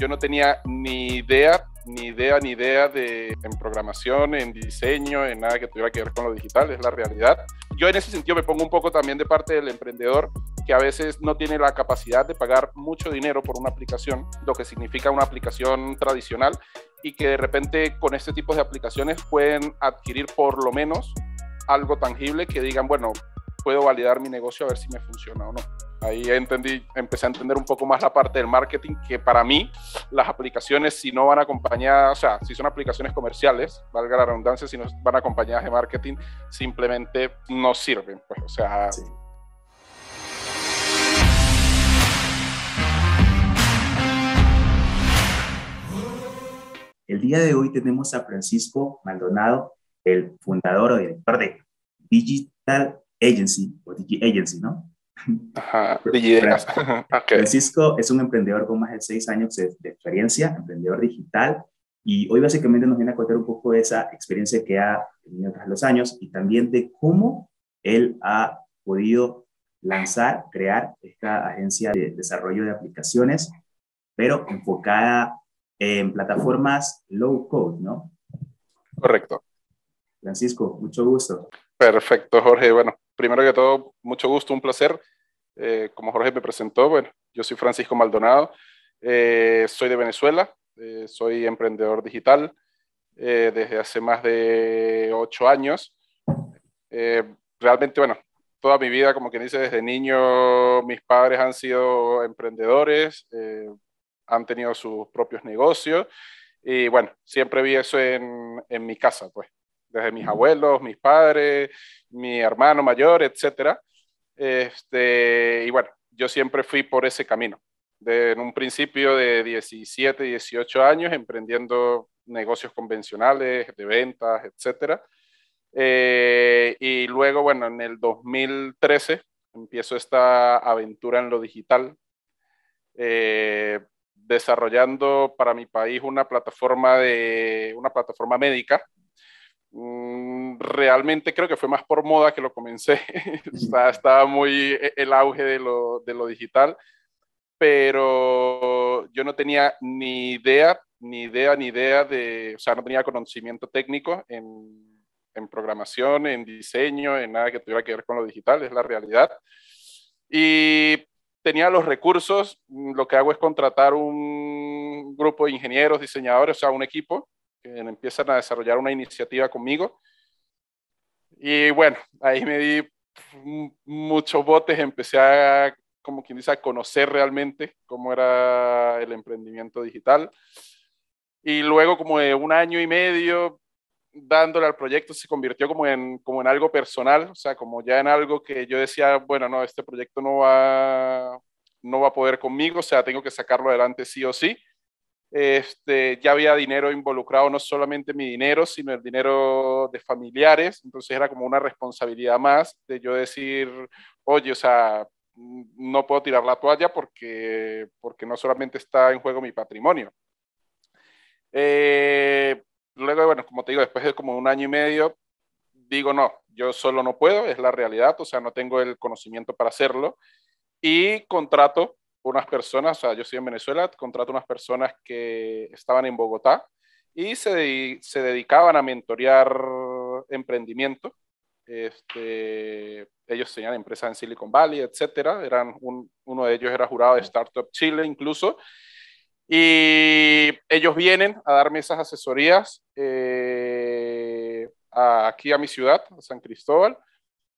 yo no tenía ni idea, ni idea, ni idea de en programación, en diseño, en nada que tuviera que ver con lo digital, es la realidad. Yo en ese sentido me pongo un poco también de parte del emprendedor que a veces no tiene la capacidad de pagar mucho dinero por una aplicación, lo que significa una aplicación tradicional y que de repente con este tipo de aplicaciones pueden adquirir por lo menos algo tangible que digan, bueno, puedo validar mi negocio a ver si me funciona o no. Ahí entendí, empecé a entender un poco más la parte del marketing, que para mí las aplicaciones si no van acompañadas, o sea, si son aplicaciones comerciales, valga la redundancia, si no van acompañadas de marketing, simplemente no sirven. Pues, o sea, El día de hoy tenemos a Francisco Maldonado, el fundador o director de Digital Agency o Agency, ¿no? Ajá, Francisco, Francisco es un emprendedor con más de seis años de, de, experiencia, emprendedor digital, y hoy básicamente nos viene a contar un poco de esa experiencia que ha tenido tras los años y también de cómo él ha podido lanzar, crear esta agencia de desarrollo de aplicaciones, pero enfocada en plataformas low code, ¿no? Correcto. Francisco, mucho gusto. Perfecto, Jorge. Bueno, primero que todo, mucho gusto, un placer. Eh, como Jorge me presentó, bueno, yo soy Francisco Maldonado, eh, soy de Venezuela, eh, soy emprendedor digital desde hace más de ocho años. realmente, bueno, toda mi vida, como quien dice, desde niño mis padres han sido emprendedores, han tenido sus propios negocios y bueno, siempre vi eso en, en mi casa, pues desde mis abuelos, mis padres, mi hermano mayor, etc. Este, y bueno, yo siempre fui por ese camino. en un principio de 17, 18 años, emprendiendo negocios convencionales, de ventas, etc. Eh, y luego, bueno, en el 2013 empiezo esta aventura en lo digital, eh, desarrollando para mi país una plataforma, de, una plataforma médica Mm, realmente creo que fue más por moda que lo comencé. estaba, muy e-, el auge de lo, digital, pero yo no tenía ni idea, ni idea, ni idea de, o sea, no tenía conocimiento técnico en, en programación, en diseño, en nada que tuviera que ver con lo digital, es la realidad. Y tenía los recursos, lo que hago es contratar un grupo de ingenieros, diseñadores, o sea, un equipo que empiezan a desarrollar una iniciativa conmigo. Y bueno, ahí me di muchos botes, empecé a, como quien dice, a conocer realmente cómo era el emprendimiento digital. Y luego, como de un año y medio, dándole al proyecto, se convirtió como en, como en algo personal, o sea, como ya en algo que yo decía, bueno, no, este proyecto no va, no va a poder conmigo, o sea, tengo que sacarlo adelante sí o sí este, ya había dinero involucrado, no solamente mi dinero, sino el dinero de familiares, entonces era como una responsabilidad más de yo decir, oye, o sea, no puedo tirar la toalla porque, porque no solamente está en juego mi patrimonio. Eh, luego, bueno, como te digo, después de como un año y medio, digo, no, yo solo no puedo, es la realidad, o sea, no tengo el conocimiento para hacerlo, y contrato unas personas, o sea, yo soy en Venezuela, contrato unas personas que estaban en Bogotá y se, se dedicaban a mentorear emprendimiento. Este, ellos tenían empresas en Silicon Valley, etcétera. Eran un, uno de ellos era jurado de Startup Chile incluso. Y ellos vienen a darme esas asesorías eh, aquí a mi ciudad, a San Cristóbal.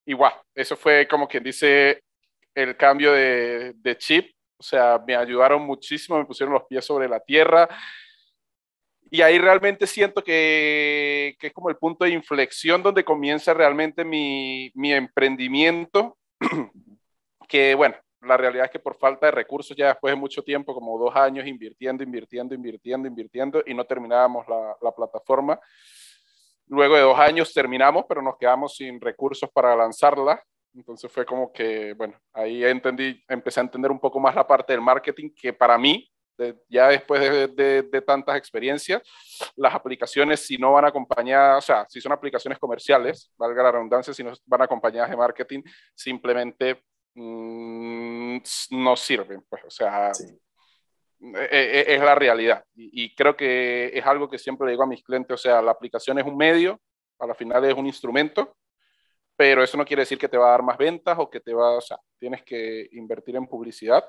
Y guau, eso fue como quien dice el cambio de, de chip o sea, me ayudaron muchísimo, me pusieron los pies sobre la tierra. Y ahí realmente siento que, es como el punto de inflexión donde comienza realmente mi, emprendimiento. que bueno, la realidad es que por falta de recursos ya después de mucho tiempo, como dos años invirtiendo, invirtiendo, invirtiendo, invirtiendo, y no terminábamos la, plataforma. Luego de dos años terminamos, pero nos quedamos sin recursos para lanzarla. Entonces fue como que, bueno, ahí entendí, empecé a entender un poco más la parte del marketing que para mí, ya después de, tantas experiencias, las aplicaciones si no van acompañadas, o sea, si son aplicaciones comerciales, valga la redundancia, si no van acompañadas de marketing, simplemente mm, no sirven, pues, o sea, e, e, e, es, la realidad. Y, creo que es algo que siempre le digo a mis clientes, o sea, la aplicación es un medio, a la final es un instrumento pero eso no quiere decir que te va a dar más ventas o que te va, o sea, tienes que invertir en publicidad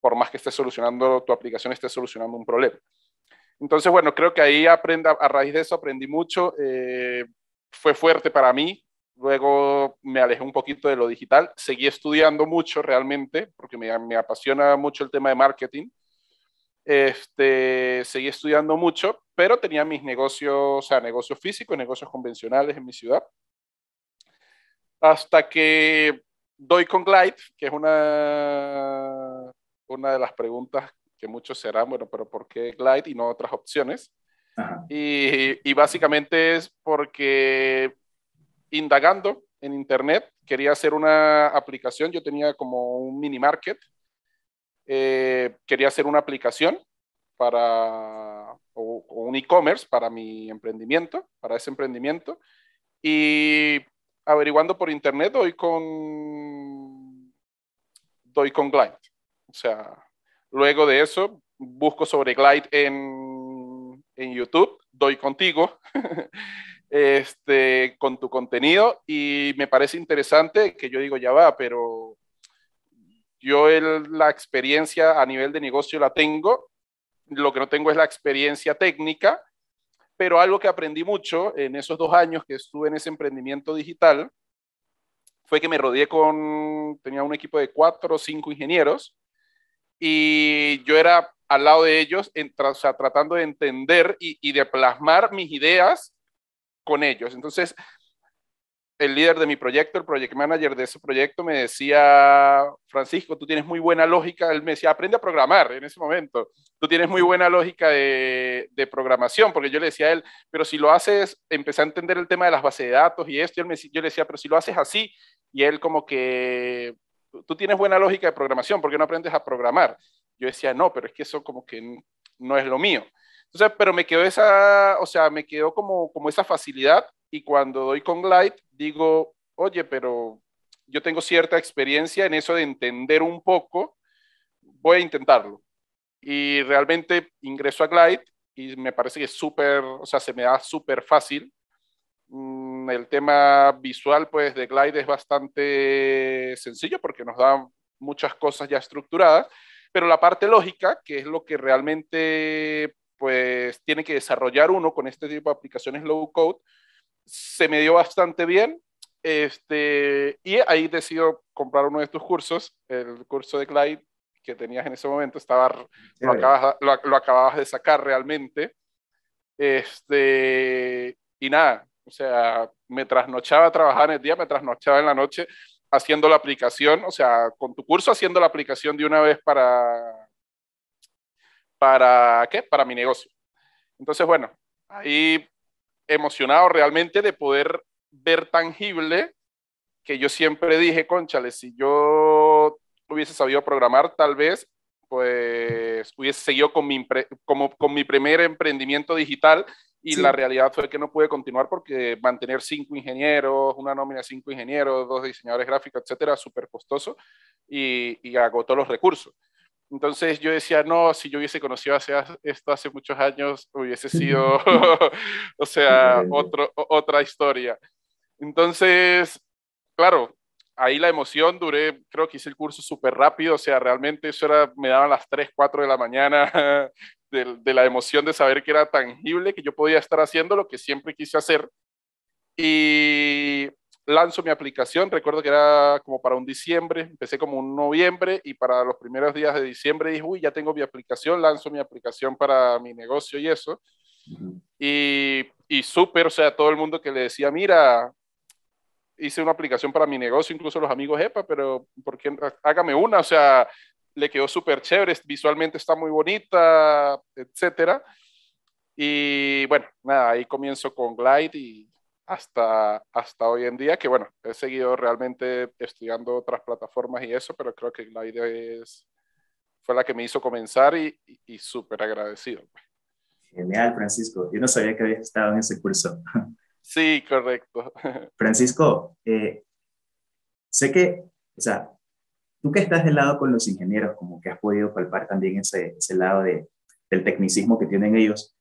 por más que estés solucionando, tu aplicación esté solucionando un problema. Entonces, bueno, creo que ahí aprenda, a raíz de eso aprendí mucho, eh, fue fuerte para mí, luego me alejé un poquito de lo digital, seguí estudiando mucho realmente, porque me, apasiona mucho el tema de marketing, este, seguí estudiando mucho, pero tenía mis negocios, o sea, negocios físicos, negocios convencionales en mi ciudad, hasta que doy con Glide, que es una, una de las preguntas que muchos se harán, bueno, pero ¿por qué Glide y no otras opciones? Y, y, básicamente es porque indagando en Internet, quería hacer una aplicación, yo tenía como un mini market, eh, quería hacer una aplicación para o un e-commerce para mi emprendimiento, para ese emprendimiento, y averiguando por internet, doy con, doy con Glide. O sea, luego de eso, busco sobre Glide en, YouTube, doy contigo, este, con tu contenido, y me parece interesante que yo digo, ya va, pero yo la experiencia a nivel de negocio la tengo, lo que no tengo es la experiencia técnica, pero algo que aprendí mucho en esos dos años que estuve en ese emprendimiento digital fue que me rodeé con, tenía un equipo de cuatro o cinco ingenieros y yo era al lado de ellos, tratando de entender y, y de plasmar mis ideas con ellos. Entonces, el líder de mi proyecto, el project manager de ese proyecto, me decía, Francisco, tú tienes muy buena lógica, él me decía, aprende a programar en ese momento, tú tienes muy buena lógica de, programación, porque yo le decía a él, pero si lo haces, empecé a entender el tema de las bases de datos y esto, él me, yo le decía, pero si lo haces así, y él como que, tú tienes buena lógica de programación, ¿por qué no aprendes a programar? Yo decía, no, pero es que eso como que no es lo mío. Entonces, pero me quedó esa, o sea, me quedó como, como esa facilidad y cuando doy con Glide digo, oye, pero yo tengo cierta experiencia en eso de entender un poco, voy a intentarlo. Y realmente ingreso a Glide y me parece que es súper, o sea, se me da súper fácil. Mm, el tema visual, pues, de Glide es bastante sencillo porque nos da muchas cosas ya estructuradas, pero la parte lógica, que es lo que realmente, pues, tiene que desarrollar uno con este tipo de aplicaciones low code, se me dio bastante bien. Este, y ahí decido comprar uno de tus cursos, el curso de Clyde que tenías en ese momento, estaba, lo, acabas, acababas de sacar realmente. Este, y nada, o sea, me trasnochaba a trabajar en el día, me trasnochaba en la noche haciendo la aplicación, o sea, con tu curso haciendo la aplicación de una vez para, ¿para qué? Para mi negocio. Entonces, bueno, ahí emocionado realmente de poder ver tangible que yo siempre dije, conchales, si yo hubiese sabido programar, tal vez, pues hubiese seguido con mi, como, con mi primer emprendimiento digital y la realidad fue que no pude continuar porque mantener cinco ingenieros, una nómina de cinco ingenieros, dos diseñadores gráficos, etcétera, súper costoso y agotó los recursos. Entonces yo decía, no, si yo hubiese conocido hace, esto hace muchos años, hubiese sido, o sea, otra otra historia. Entonces, claro, ahí la emoción duré, creo que hice el curso súper rápido, o sea, realmente eso era, me daban las 3, 4 de la mañana de, de la emoción de saber que era tangible, que yo podía estar haciendo lo que siempre quise hacer. Y lanzo mi aplicación, recuerdo que era como para un diciembre, empecé como un noviembre y para los primeros días de diciembre dije, uy, ya tengo mi aplicación, lanzo mi aplicación para mi negocio y eso. Y, y súper, o sea, todo el mundo que le decía, mira, hice una aplicación para mi negocio, incluso los amigos, epa, pero ¿por qué? Hágame una, o sea, le quedó súper chévere, visualmente está muy bonita, etcétera. Y bueno, nada, ahí comienzo con Glide y hasta, hasta hoy en día, que bueno, he seguido realmente estudiando otras plataformas y eso, pero creo que idea es, fue la que me hizo comenzar y, y, súper agradecido. Pues. Genial, Francisco. Yo no sabía que habías estado en ese curso. Sí, correcto. Francisco, eh, sé que, o sea, tú que estás del lado con los ingenieros, como que has podido palpar también ese, ese lado de, del tecnicismo que tienen ellos,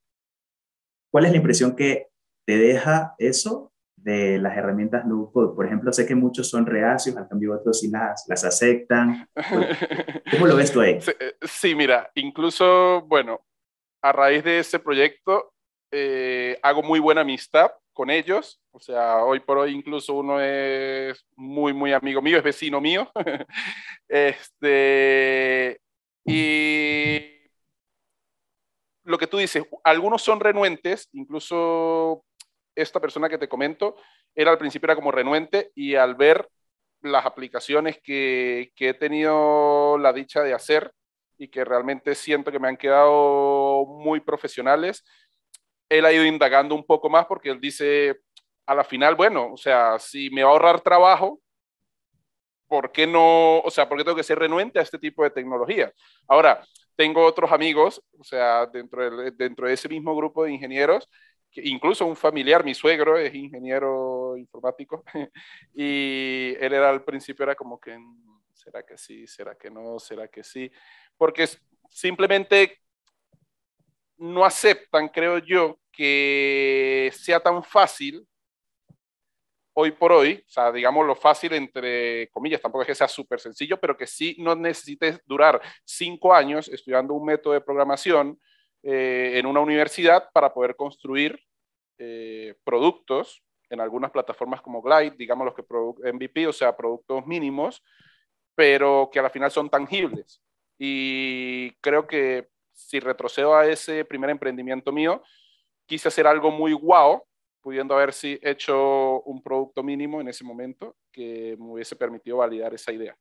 ¿cuál es la impresión que te deja eso de las herramientas Por ejemplo, sé que muchos son reacios al cambio, otros sí las, aceptan. ¿Cómo lo ves tú ahí? Eh, sí, mira, incluso, bueno, a raíz de ese proyecto eh, hago muy buena amistad con ellos. O sea, hoy por hoy incluso uno es muy, muy amigo mío, es vecino mío. este, y lo que tú dices, algunos son renuentes, incluso esta persona que te comento, era al principio era como renuente y al ver las aplicaciones que, he tenido la dicha de hacer y que realmente siento que me han quedado muy profesionales, él ha ido indagando un poco más porque él dice, a la final, bueno, o sea, si me va a ahorrar trabajo, ¿por qué no? O sea, ¿por qué tengo que ser renuente a este tipo de tecnología? Ahora, tengo otros amigos, o sea, dentro dentro de ese mismo grupo de ingenieros, incluso un familiar, mi suegro es ingeniero informático, y él era al principio era como que, ¿será que sí? ¿Será que no? ¿Será que sí? Porque simplemente no aceptan, creo yo, que sea tan fácil hoy por hoy, o sea, digamos lo fácil entre comillas, tampoco es que sea súper sencillo, pero que sí no necesites durar cinco años estudiando un método de programación eh, en una universidad para poder construir eh, productos en algunas plataformas como Glide, digamos los que MVP, o sea, productos mínimos, pero que a la final son tangibles. Y creo que si retrocedo a ese primer emprendimiento mío, quise hacer algo muy guau, pudiendo haber si hecho un producto mínimo en ese momento que me hubiese permitido validar esa idea.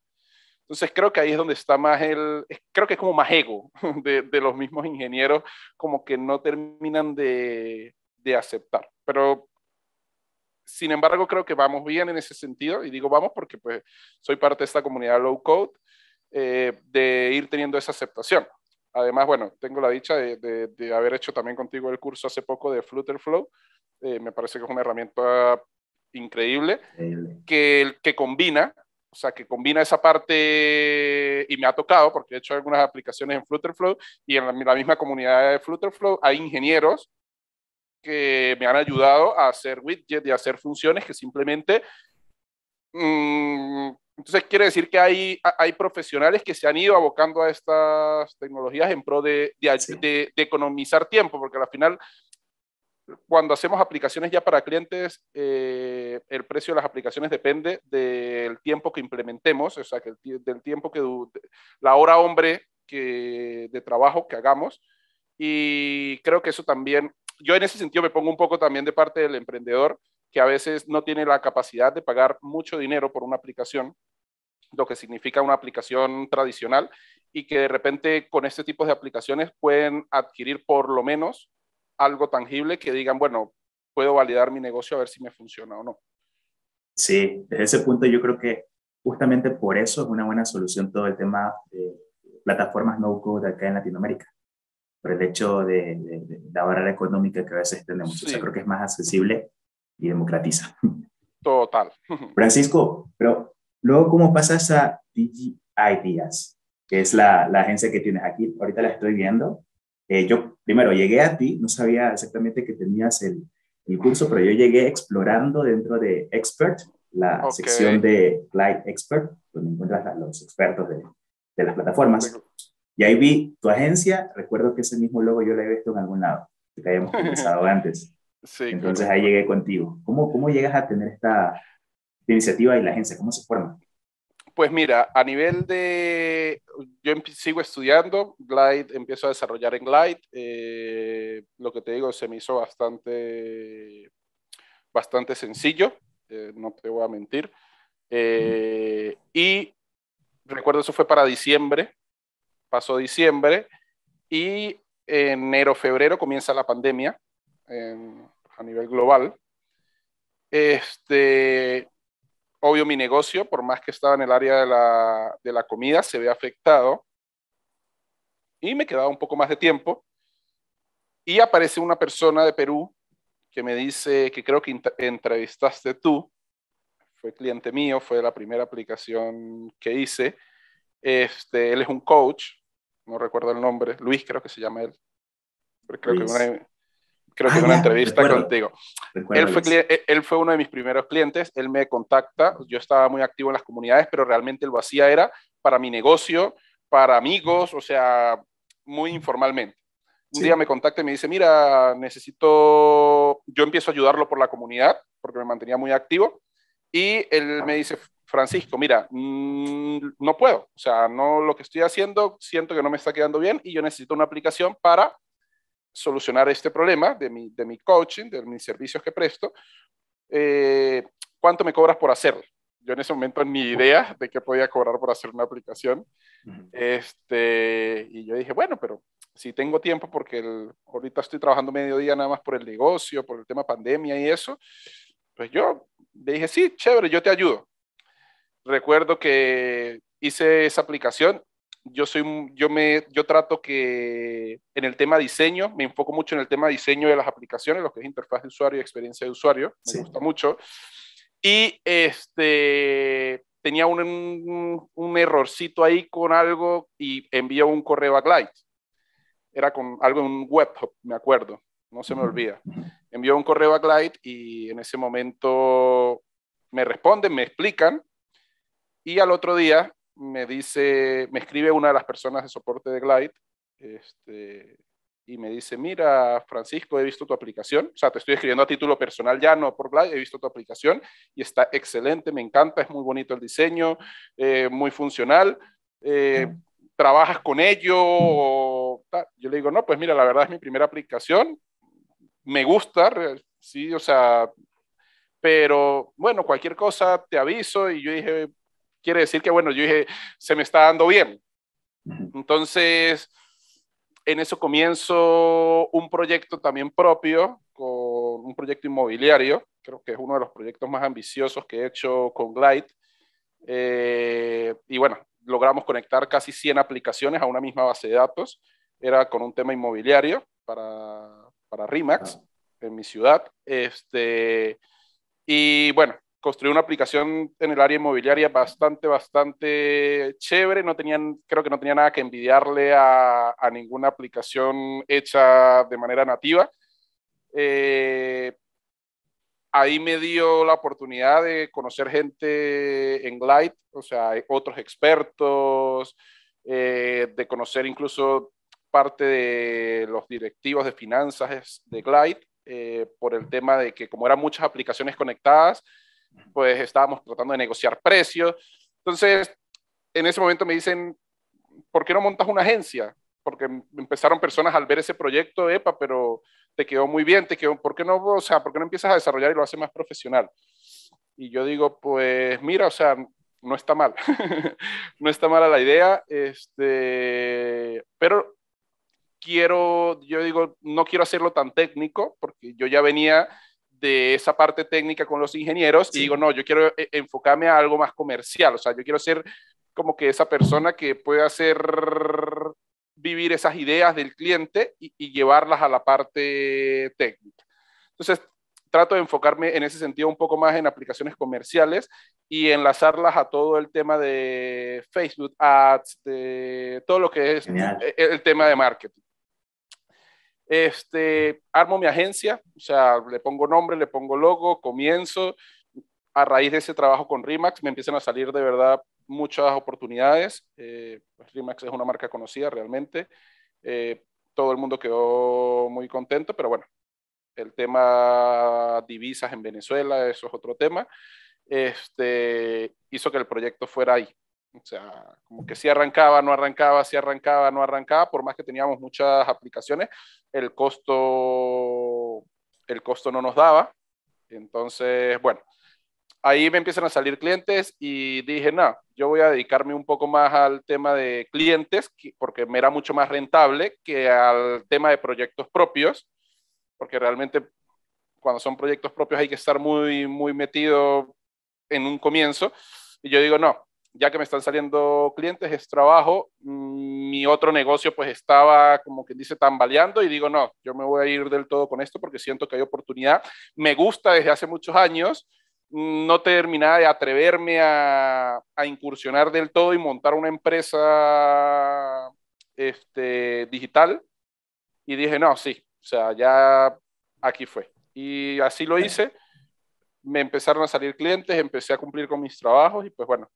Entonces creo que ahí es donde está más el, creo que es como más ego de, de los mismos ingenieros, como que no terminan de de aceptar. Pero, sin embargo, creo que vamos bien en ese sentido, y digo vamos porque pues, soy parte de esta comunidad low code, eh, de ir teniendo esa aceptación. Además, bueno, tengo la dicha de, haber hecho también contigo el curso hace poco de Flutter Flow. Eh, me parece que es una herramienta increíble, Que, que combina o sea, que combina esa parte y me ha tocado, porque he hecho algunas aplicaciones en Flutter Flow y en la, la misma comunidad de Flutter Flow hay ingenieros que me han ayudado a hacer widgets y a hacer funciones que simplemente... Mm, entonces quiere decir que hay, hay profesionales que se han ido abocando a estas tecnologías en pro de, de, economizar tiempo, porque al final cuando hacemos aplicaciones ya para clientes, eh, el precio de las aplicaciones depende del tiempo que implementemos, o sea, que el, del tiempo que la hora hombre que, de trabajo que hagamos. Y creo que eso también yo en ese sentido me pongo un poco también de parte del emprendedor que a veces no tiene la capacidad de pagar mucho dinero por una aplicación, lo que significa una aplicación tradicional, y que de repente con este tipo de aplicaciones pueden adquirir por lo menos algo tangible que digan, bueno, puedo validar mi negocio a ver si me funciona o no. Sí, desde ese punto yo creo que justamente por eso es una buena solución todo el tema de plataformas no-code acá en Latinoamérica por el hecho de, la barrera económica que a veces tenemos. O sea, creo que es más accesible y democratiza. Total. Francisco, pero luego, ¿cómo pasas a DG Ideas, que es la, agencia que tienes aquí? Ahorita la estoy viendo. Eh, yo primero llegué a ti, no sabía exactamente que tenías el, curso, pero yo llegué explorando dentro de Expert, la sección de Client Expert, donde encuentras a los expertos de, de las plataformas. Y ahí vi tu agencia, recuerdo que ese mismo logo yo lo he visto en algún lado, que habíamos pensado antes. Entonces ahí llegué contigo. ¿Cómo, ¿Cómo llegas a tener esta iniciativa y la agencia? ¿Cómo se forma? Pues mira, a nivel de, yo sigo estudiando, Glide, empiezo a desarrollar en Glide, eh, lo que te digo, se me hizo bastante, bastante sencillo, eh, no te voy a mentir. Eh, y recuerdo, eso fue para diciembre pasó diciembre y enero, febrero comienza la pandemia a nivel global. Este, obvio, mi negocio, por más que estaba en el área de la, comida, se ve afectado y me quedaba un poco más de tiempo. Y aparece una persona de Perú que me dice que creo que entrevistaste tú, fue cliente mío, fue la primera aplicación que hice. Este, él es un coach no recuerdo el nombre, Luis creo que se llama él, creo que una, una entrevista contigo. él, fue, uno de mis primeros clientes, él me contacta, yo estaba muy activo en las comunidades, pero realmente lo hacía era para mi negocio, para amigos, o sea, muy informalmente. Un día me contacta y me dice, mira, necesito, yo empiezo a ayudarlo por la comunidad, porque me mantenía muy activo, y él me dice, Francisco, mira, mm, no puedo, o sea, no lo que estoy haciendo, siento que no me está quedando bien y yo necesito una aplicación para solucionar este problema de mi, coaching, de mis servicios que presto, eh, ¿cuánto me cobras por hacerlo? Yo en ese momento en mi idea de qué podía cobrar por hacer una aplicación. este, y yo dije, bueno, pero si tengo tiempo, porque el, ahorita estoy trabajando mediodía nada más por el negocio, por el tema pandemia y eso, pues yo le dije, sí, chévere, yo te ayudo. Recuerdo que hice esa aplicación. Yo, soy, yo, me, yo trato que en el tema diseño, me enfoco mucho en el tema diseño de las aplicaciones, lo que es interfaz de usuario y experiencia de usuario, me gusta mucho. Y este, tenía un, un, errorcito ahí con algo y envió un correo a Glide. Era con algo en un webhop, me acuerdo, no se me olvida. Envió un correo a Glide y en ese momento me responden, me explican y al otro día me dice, me escribe una de las personas de soporte de Glide este, y me dice, mira, Francisco, he visto tu aplicación, o sea, te estoy escribiendo a título personal ya, no por Glide, he visto tu aplicación y está excelente, me encanta, es muy bonito el diseño, eh, muy funcional. Eh, ¿Trabajas con ello? yo le digo, no, pues mira, la verdad es mi primera aplicación, me gusta, sí, o sea, pero bueno, cualquier cosa te aviso y yo dije, quiere decir que, bueno, yo dije, se me está dando bien. Entonces, en eso comienzo un proyecto también propio, con un proyecto inmobiliario, creo que es uno de los proyectos más ambiciosos que he hecho con Glide. Eh, y bueno, logramos conectar casi 100 aplicaciones a una misma base de datos. Era con un tema inmobiliario para, para RIMAX ah. en mi ciudad. Este, y bueno, Construí una aplicación en el área inmobiliaria bastante, bastante chévere. No tenían, creo que no tenía nada que envidiarle a, ninguna aplicación hecha de manera nativa. Eh, ahí me dio la oportunidad de conocer gente en Glide, o sea, otros expertos, eh, de conocer incluso parte de los directivos de finanzas de Glide eh, por el tema de que como eran muchas aplicaciones conectadas, pues estábamos tratando de negociar precios. Entonces, en ese momento me dicen, ¿por qué no montas una agencia? Porque empezaron personas al ver ese proyecto, epa, pero te quedó muy bien, te quedó, ¿por qué no, o sea, ¿por qué no empiezas a desarrollar y lo haces más profesional? Y yo digo, pues mira, o sea, no está mal, no está mala la idea, este, pero quiero, yo digo, no quiero hacerlo tan técnico, porque yo ya venía de esa parte técnica con los ingenieros y digo, no, yo quiero eh, enfocarme a algo más comercial, o sea, yo quiero ser como que esa persona que puede hacer vivir esas ideas del cliente y, llevarlas a la parte técnica. Entonces, trato de enfocarme en ese sentido un poco más en aplicaciones comerciales y enlazarlas a todo el tema de Facebook Ads, todo lo que es e, el, tema de marketing. Este, armo mi agencia, o sea, le pongo nombre, le pongo logo, comienzo. A raíz de ese trabajo con Rimax me empiezan a salir de verdad muchas oportunidades. Eh, pues, Rimax es una marca conocida realmente. Eh, todo el mundo quedó muy contento, pero bueno, el tema divisas en Venezuela, eso es otro tema, este, hizo que el proyecto fuera ahí. O sea, como que si arrancaba, no arrancaba, si arrancaba, no arrancaba, por más que teníamos muchas aplicaciones, el costo, el costo no nos daba. Entonces, bueno, ahí me empiezan a salir clientes y dije, no, yo voy a dedicarme un poco más al tema de clientes, porque me era mucho más rentable que al tema de proyectos propios, porque realmente cuando son proyectos propios hay que estar muy, muy metido en un comienzo. Y yo digo, no, ya que me están saliendo clientes, es trabajo. Mm, mi otro negocio pues estaba como quien dice tambaleando y digo, no, yo me voy a ir del todo con esto porque siento que hay oportunidad. Me gusta desde hace muchos años. Mm, no terminaba de atreverme a, a incursionar del todo y montar una empresa este, digital. Y dije, no, sí, o sea, ya aquí fue. Y así lo hice. Me empezaron a salir clientes, empecé a cumplir con mis trabajos y pues bueno,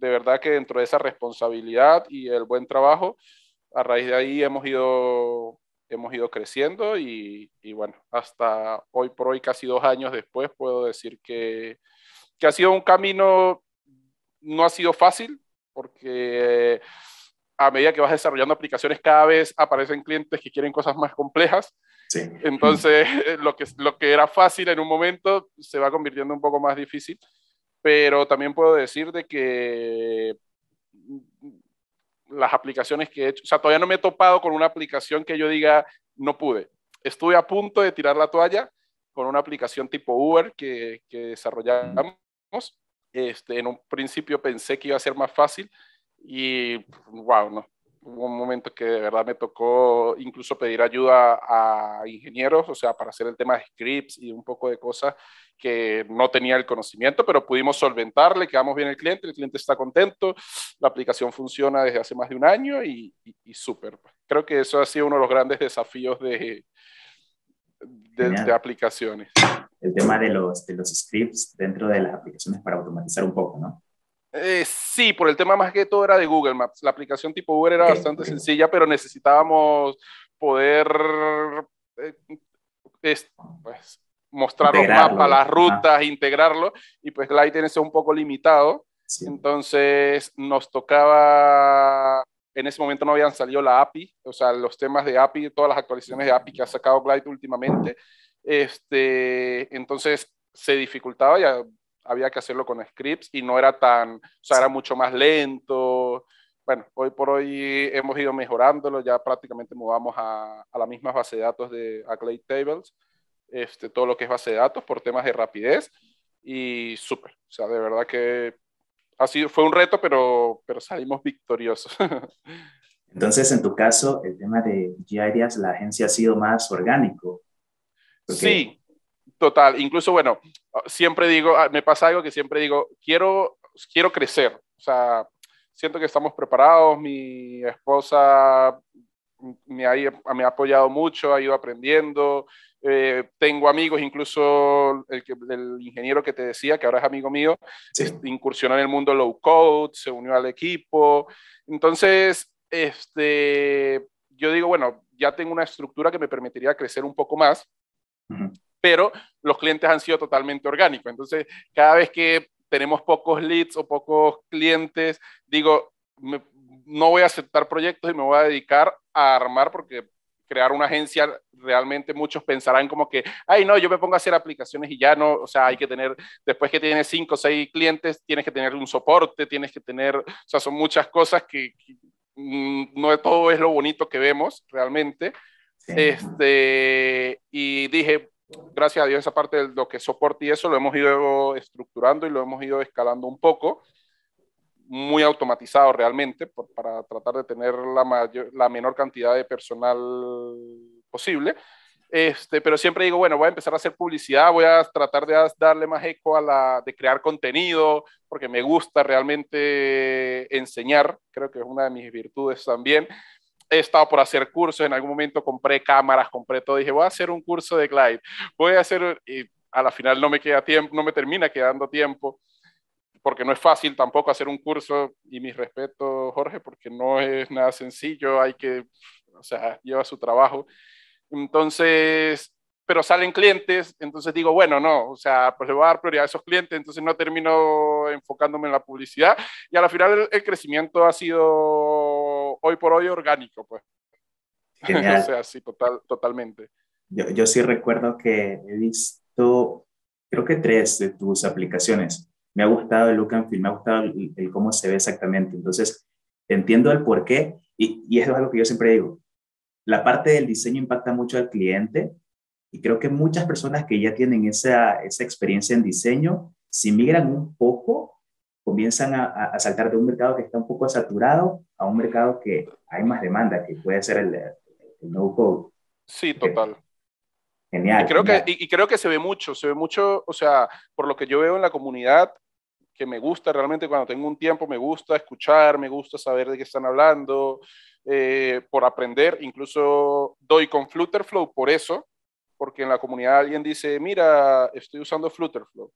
de verdad que dentro de esa responsabilidad y el buen trabajo, a raíz de ahí hemos ido, hemos ido creciendo y, bueno, hasta hoy por hoy, casi dos años después, puedo decir que, ha sido un camino, no ha sido fácil, porque eh, a medida que vas desarrollando aplicaciones, cada vez aparecen clientes que quieren cosas más complejas. Entonces, lo que, lo que era fácil en un momento se va convirtiendo un poco más difícil pero también puedo decir de que mm, las aplicaciones que he hecho, o sea, todavía no me he topado con una aplicación que yo diga, no pude. Estuve a punto de tirar la toalla con una aplicación tipo Uber que, que desarrollamos. Este, en un principio pensé que iba a ser más fácil y, wow, no, hubo un momento que de verdad me tocó incluso pedir ayuda a ingenieros, o sea, para hacer el tema de scripts y un poco de cosas que no tenía el conocimiento, pero pudimos solventarle, quedamos bien el cliente, el cliente está contento, la aplicación funciona desde hace más de un año y, súper. Pues. Creo que eso ha sido uno de los grandes desafíos de, de, aplicaciones. El tema de los, de los scripts dentro de las aplicaciones para automatizar un poco, ¿no? Eh, sí, por el tema más que todo era de Google Maps. La aplicación tipo Uber era bastante sencilla, pero necesitábamos poder eh, pues, mostrar un los mapas, las rutas, integrarlo, y pues Glide tiene es un poco limitado. Entonces nos tocaba, en ese momento no habían salido la API, o sea, los temas de API, todas las actualizaciones de API que ha sacado Glide últimamente. Este, entonces se dificultaba, ya había que hacerlo con scripts y no era tan, o sea, era mucho más lento. Bueno, hoy por hoy hemos ido mejorándolo, ya prácticamente mudamos a, a la misma base de datos de a Clay Tables, este, todo lo que es base de datos por temas de rapidez y súper. O sea, de verdad que ha sido, fue un reto, pero, pero salimos victoriosos. Entonces, en tu caso, el tema de g la agencia ha sido más orgánico. Sí, Total, incluso, bueno, siempre digo, ah, me pasa algo que siempre digo, quiero, quiero crecer, o sea, siento que estamos preparados, mi esposa me ha, apoyado mucho, ha ido aprendiendo, eh, tengo amigos, incluso el, ingeniero que te decía, que ahora es amigo mío, sí. incursionó en el mundo low code, se unió al equipo, entonces, este, yo digo, bueno, ya tengo una estructura que me permitiría crecer un poco más pero los clientes han sido totalmente orgánicos. Entonces, cada vez que tenemos pocos leads o pocos clientes, digo, no voy a aceptar proyectos y me voy a dedicar a armar porque crear una agencia, realmente muchos pensarán como que, ay, no, yo me pongo a hacer aplicaciones y ya no, o sea, hay que tener, después que tienes cinco o seis clientes, tienes que tener un soporte, tienes que tener, o sea, son muchas cosas que, mm, no todo es lo bonito que vemos realmente. Este, y dije, gracias a Dios, esa parte de lo que es soporte y eso lo hemos ido estructurando y lo hemos ido escalando un poco, muy automatizado realmente, para tratar de tener la, mayor, la menor cantidad de personal posible. Este, pero siempre digo, bueno, voy a empezar a hacer publicidad, voy a tratar de darle más eco a la, de crear contenido, porque me gusta realmente enseñar, creo que es una de mis virtudes también he estado por hacer cursos, en algún momento compré cámaras, compré todo, dije, voy a hacer un curso de Glide, voy a hacer, y a la final no me queda tiempo, no me termina quedando tiempo, porque no es fácil tampoco hacer un curso, y mis respetos, Jorge, porque no es nada sencillo, hay que, o sea, lleva su trabajo. Entonces, pero salen clientes, entonces digo, bueno, no, o sea, pues le voy a dar prioridad a esos clientes, entonces no termino enfocándome en la publicidad, y a la final el crecimiento ha sido hoy por hoy orgánico, pues. Genial. o sea, sí, total, totalmente. Yo, sí recuerdo que he visto, creo que tres de tus aplicaciones. Me ha gustado el look and feel, me ha gustado el, cómo se ve exactamente. Entonces, entiendo el por qué y, eso es algo que yo siempre digo. La parte del diseño impacta mucho al cliente y creo que muchas personas que ya tienen esa, esa experiencia en diseño, si migran un poco comienzan a, saltar de un mercado que está un poco saturado a un mercado que hay más demanda, que puede ser el, no-code. Sí, total. Genial. Y creo, Que, y, creo que se ve mucho, se ve mucho, o sea, por lo que yo veo en la comunidad, que me gusta realmente cuando tengo un tiempo, me gusta escuchar, me gusta saber de qué están hablando, eh, por aprender, incluso doy con Flutterflow por eso, porque en la comunidad alguien dice, mira, estoy usando Flutterflow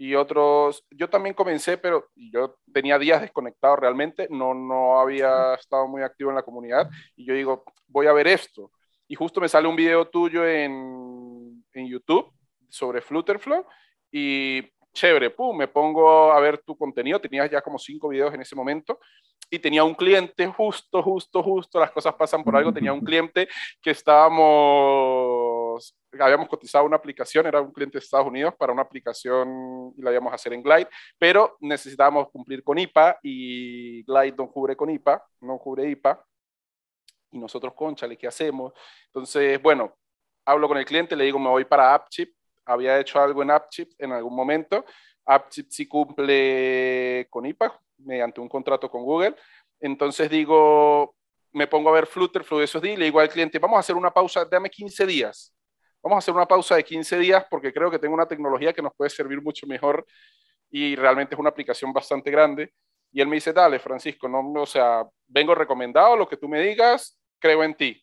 y otros, yo también comencé, pero yo tenía días desconectado realmente, no, no había estado muy activo en la comunidad y yo digo, voy a ver esto. Y justo me sale un video tuyo en, en YouTube sobre Flutterflow y chévere, pum, me pongo a ver tu contenido, tenías ya como cinco videos en ese momento y tenía un cliente justo, justo, justo, las cosas pasan por algo, tenía un cliente que estábamos habíamos, cotizado una aplicación, era un cliente de Estados Unidos para una aplicación y la íbamos a hacer en Glide, pero necesitábamos cumplir con IPA y Glide no cubre con IPA, no cubre IPA. Y nosotros, conchale, ¿qué hacemos? Entonces, bueno, hablo con el cliente, le digo, me voy para AppChip. Había hecho algo en AppChip en algún momento. AppChip sí cumple con IPA mediante un contrato con Google. Entonces digo, me pongo a ver Flutter, Flutter y le digo al cliente, vamos a hacer una pausa, dame 15 días vamos a hacer una pausa de 15 días porque creo que tengo una tecnología que nos puede servir mucho mejor y realmente es una aplicación bastante grande. Y él me dice, dale, Francisco, no, o sea, vengo recomendado, lo que tú me digas, creo en ti.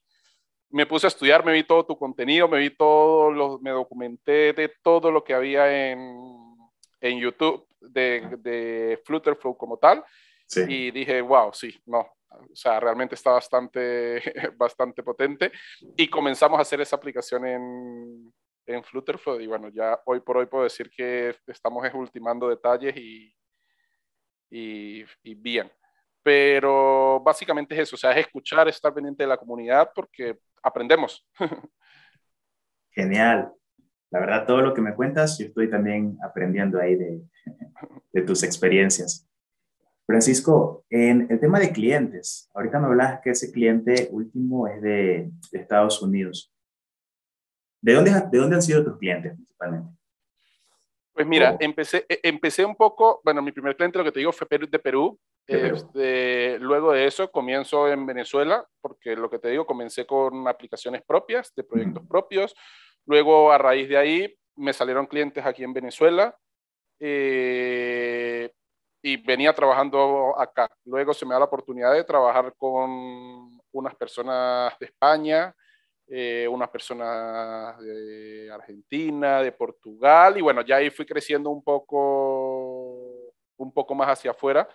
Me puse a estudiar, me vi todo tu contenido, me vi todo, los me documenté de todo lo que había en, en YouTube de, Flutterflow como tal. Y dije, wow, sí, no, o sea, realmente está bastante, bastante potente. Y comenzamos a hacer esa aplicación en, en Flutterflow y bueno, ya hoy por hoy puedo decir que estamos ultimando detalles y, y, bien. Pero básicamente es eso, o sea, es escuchar, estar pendiente de la comunidad porque aprendemos. Genial. La verdad, todo lo que me cuentas, yo estoy también aprendiendo ahí de, de tus experiencias. Francisco, en el tema de clientes, ahorita me hablas que ese cliente último es de, Estados Unidos. ¿De dónde, ¿De dónde han sido tus clientes principalmente? Pues mira, empecé, e, empecé un poco, bueno, mi primer cliente, lo que te digo, fue de Perú. Este, luego de eso comienzo en Venezuela, porque lo que te digo, comencé con aplicaciones propias, de proyectos propios. Luego, a raíz de ahí, me salieron clientes aquí en Venezuela. Eh, y venía trabajando acá. Luego se me da la oportunidad de trabajar con unas personas de España, eh, unas personas de Argentina, de Portugal, y bueno, ya ahí fui creciendo un poco, un poco más hacia afuera,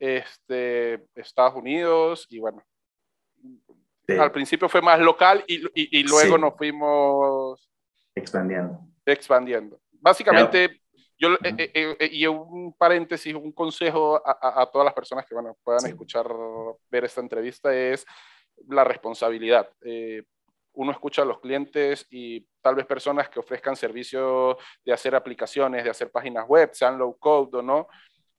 este, Estados Unidos, y bueno, al principio fue más local y, luego nos fuimos expandiendo. Expandiendo. Básicamente... Eh, eh, eh, y un paréntesis, un consejo a, todas las personas que puedan escuchar, ver esta entrevista es la responsabilidad. uno escucha a los clientes y tal vez personas que ofrezcan servicios de hacer aplicaciones, de hacer páginas web, sean low code o no,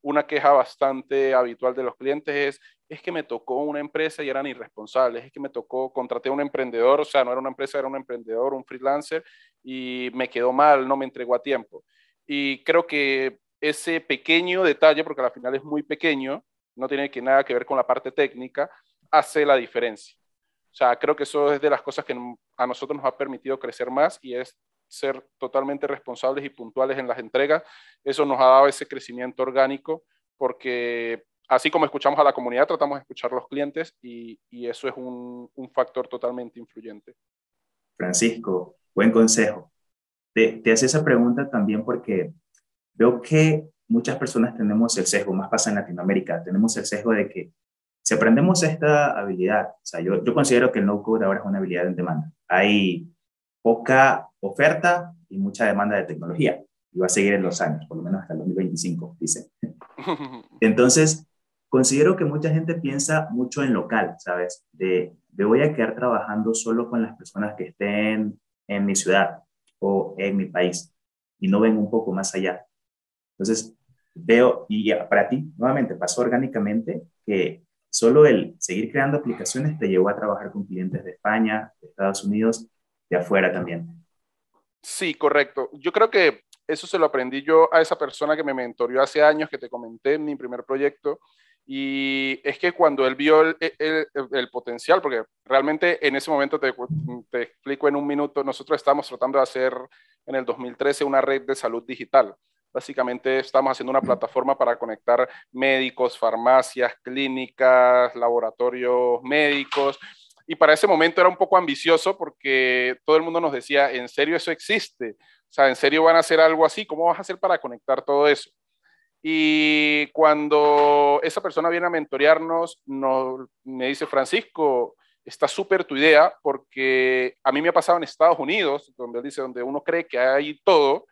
una queja bastante habitual de los clientes es, es que me tocó una empresa y eran irresponsables, es que me tocó, contraté a un emprendedor, o sea, no era una empresa, era un emprendedor, un freelancer, y me quedó mal, no me entregó a tiempo. Y creo que ese pequeño detalle, porque al final es muy pequeño, no tiene que nada que ver con la parte técnica, hace la diferencia. O sea, creo que eso es de las cosas que a nosotros nos ha permitido crecer más y es ser totalmente responsables y puntuales en las entregas. Eso nos ha dado ese crecimiento orgánico porque así como escuchamos a la comunidad, tratamos de escuchar a los clientes y, eso es un factor totalmente influyente. Francisco, buen consejo. Te, te hace esa pregunta también porque veo que muchas personas tenemos el sesgo, más pasa en Latinoamérica, tenemos el sesgo de que si aprendemos esta habilidad, o sea, yo, considero que el no-code ahora es una habilidad en demanda. Hay poca oferta y mucha demanda de tecnología y va a seguir en los años, por lo menos hasta el 2025, dice. Entonces, considero que mucha gente piensa mucho en local, ¿sabes? De, de voy a quedar trabajando solo con las personas que estén en mi ciudad o en mi país y no ven un poco más allá. Entonces, veo, y para ti, nuevamente, pasó orgánicamente que solo el seguir creando aplicaciones te llevó a trabajar con clientes de España, de Estados Unidos, de afuera también. Sí, correcto. Yo creo que eso se lo aprendí yo a esa persona que me mentorió hace años, que te comenté en mi primer proyecto, y es que cuando él vio el, potencial, porque realmente en ese momento, te, te, explico en un minuto, nosotros estamos tratando de hacer en el 2013 una red de salud digital. Básicamente estamos haciendo una plataforma para conectar médicos, farmacias, clínicas, laboratorios médicos. Y para ese momento era un poco ambicioso porque todo el mundo nos decía, ¿en serio eso existe? O sea, ¿en serio van a hacer algo así? ¿Cómo vas a hacer para conectar todo eso? Y cuando esa persona viene a mentorearnos, me dice, Francisco, está súper tu idea, porque a mí me ha pasado en Estados Unidos, donde él dice, donde uno cree que hay todo,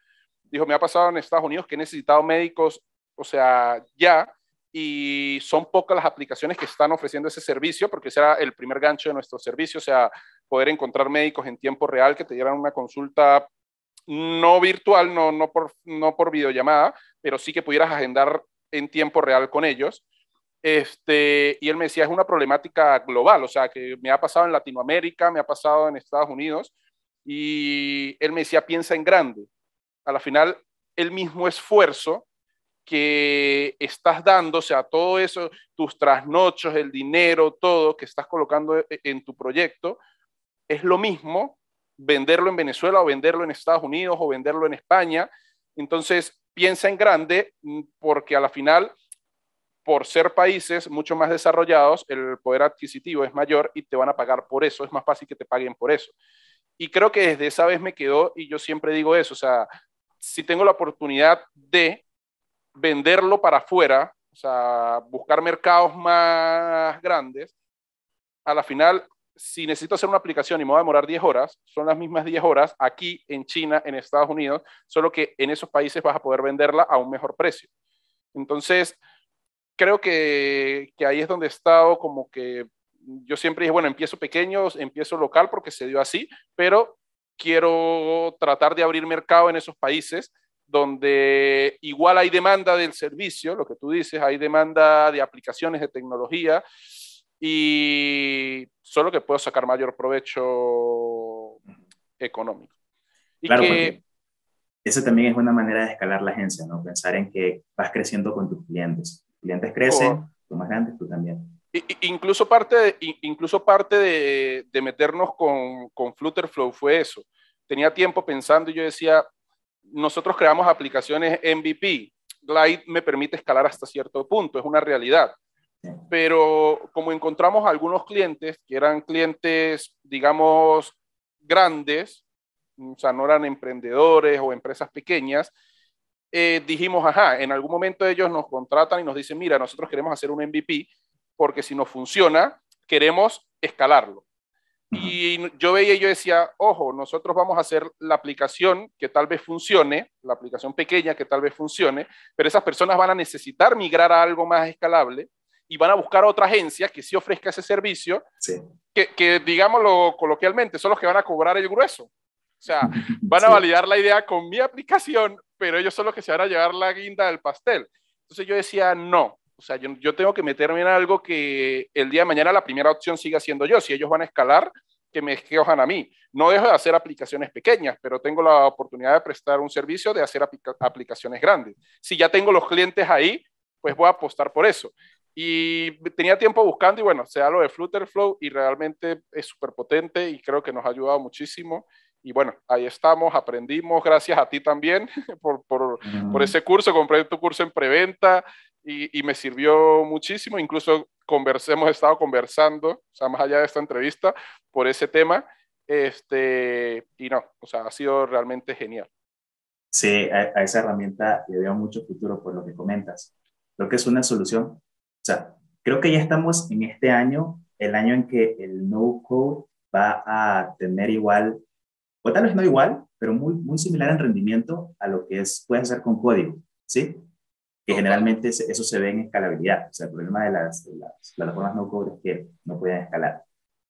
dijo, me ha pasado en Estados Unidos que he necesitado médicos, o sea, ya, y son pocas las aplicaciones que están ofreciendo ese servicio, porque ese era el primer gancho de nuestro servicio, o sea, poder encontrar médicos en tiempo real que te dieran una consulta no virtual, no, no, por, no por videollamada, pero sí que pudieras agendar en tiempo real con ellos. Este, y él me decía, es una problemática global, o sea, que me ha pasado en Latinoamérica, me ha pasado en Estados Unidos, y él me decía, piensa en grande. A la final, el mismo esfuerzo que estás dando, o sea, todo eso, tus trasnochos, el dinero, todo que estás colocando e, e, en tu proyecto, es lo mismo venderlo en Venezuela o venderlo en Estados Unidos o venderlo en España. Entonces, piensa en grande mm, porque a la final, por ser países mucho más desarrollados, el poder adquisitivo es mayor y te van a pagar por eso. Es más fácil que te paguen por eso. Y creo que desde esa vez me quedó, y yo siempre digo eso, o sea, si tengo la oportunidad de venderlo para afuera, o sea, buscar mercados más grandes, a la final si necesito hacer una aplicación y me va a demorar 10 horas, son las mismas 10 horas aquí en China, en Estados Unidos, solo que en esos países vas a poder venderla a un mejor precio. Entonces, creo que, ahí es donde he estado como que yo siempre dije, bueno, empiezo pequeño, empiezo local porque se dio así, pero quiero tratar de abrir mercado en esos países donde igual hay demanda del servicio, lo que tú dices, hay demanda de aplicaciones de tecnología, y solo que puedo sacar mayor provecho económico. claro, que, esa también es una manera de escalar la agencia, ¿no? Pensar en que vas creciendo con tus clientes. clientes crecen, tú más grandes, tú también. Incluso parte, de, incluso parte de, meternos con, con Flutterflow fue eso. Tenía tiempo pensando y yo decía, nosotros creamos aplicaciones MVP. Glide me permite escalar hasta cierto punto, es una realidad. Pero como encontramos algunos clientes que eran clientes, digamos, grandes, o sea, no eran emprendedores o empresas pequeñas, eh, dijimos, ajá, en algún momento ellos nos contratan y nos dicen, mira, nosotros queremos hacer un MVP porque si nos funciona, queremos escalarlo. Y yo veía y yo decía, ojo, nosotros vamos a hacer la aplicación que tal vez funcione, la aplicación pequeña que tal vez funcione, pero esas personas van a necesitar migrar a algo más escalable y van a buscar otra agencia que sí ofrezca ese servicio, que, digámoslo coloquialmente, son los que van a cobrar el grueso. O sea, van a validar la idea con mi aplicación, pero ellos son los que se van a llevar la guinda del pastel. Entonces yo decía, no, o sea, yo, yo tengo que meterme en algo que el día de mañana la primera opción siga siendo yo. Si ellos van a escalar, que me escojan a mí. No dejo de hacer aplicaciones pequeñas, pero tengo la oportunidad de prestar un servicio de hacer aplicaciones grandes. Si ya tengo los clientes ahí, pues voy a apostar por eso. Y tenía tiempo buscando y bueno, se lo de Flow y realmente es súper potente y creo que nos ha ayudado muchísimo. Y bueno, ahí estamos, aprendimos, gracias a ti también por, ese curso, compré tu curso en preventa y, me sirvió muchísimo, incluso hemos estado conversando, o sea, más allá de esta entrevista, por ese tema, este, y no, o sea, ha sido realmente genial. Sí, a, esa herramienta le veo mucho futuro por lo que comentas. lo que es una solución sea, creo que ya estamos en este año, el año en que el no-code va a tener igual, o tal vez no igual, pero muy, muy similar en rendimiento a lo que es, puedes hacer con código, ¿sí? Que generalmente eso se ve en escalabilidad. O sea, el problema de las, plataformas no-code es que no pueden escalar.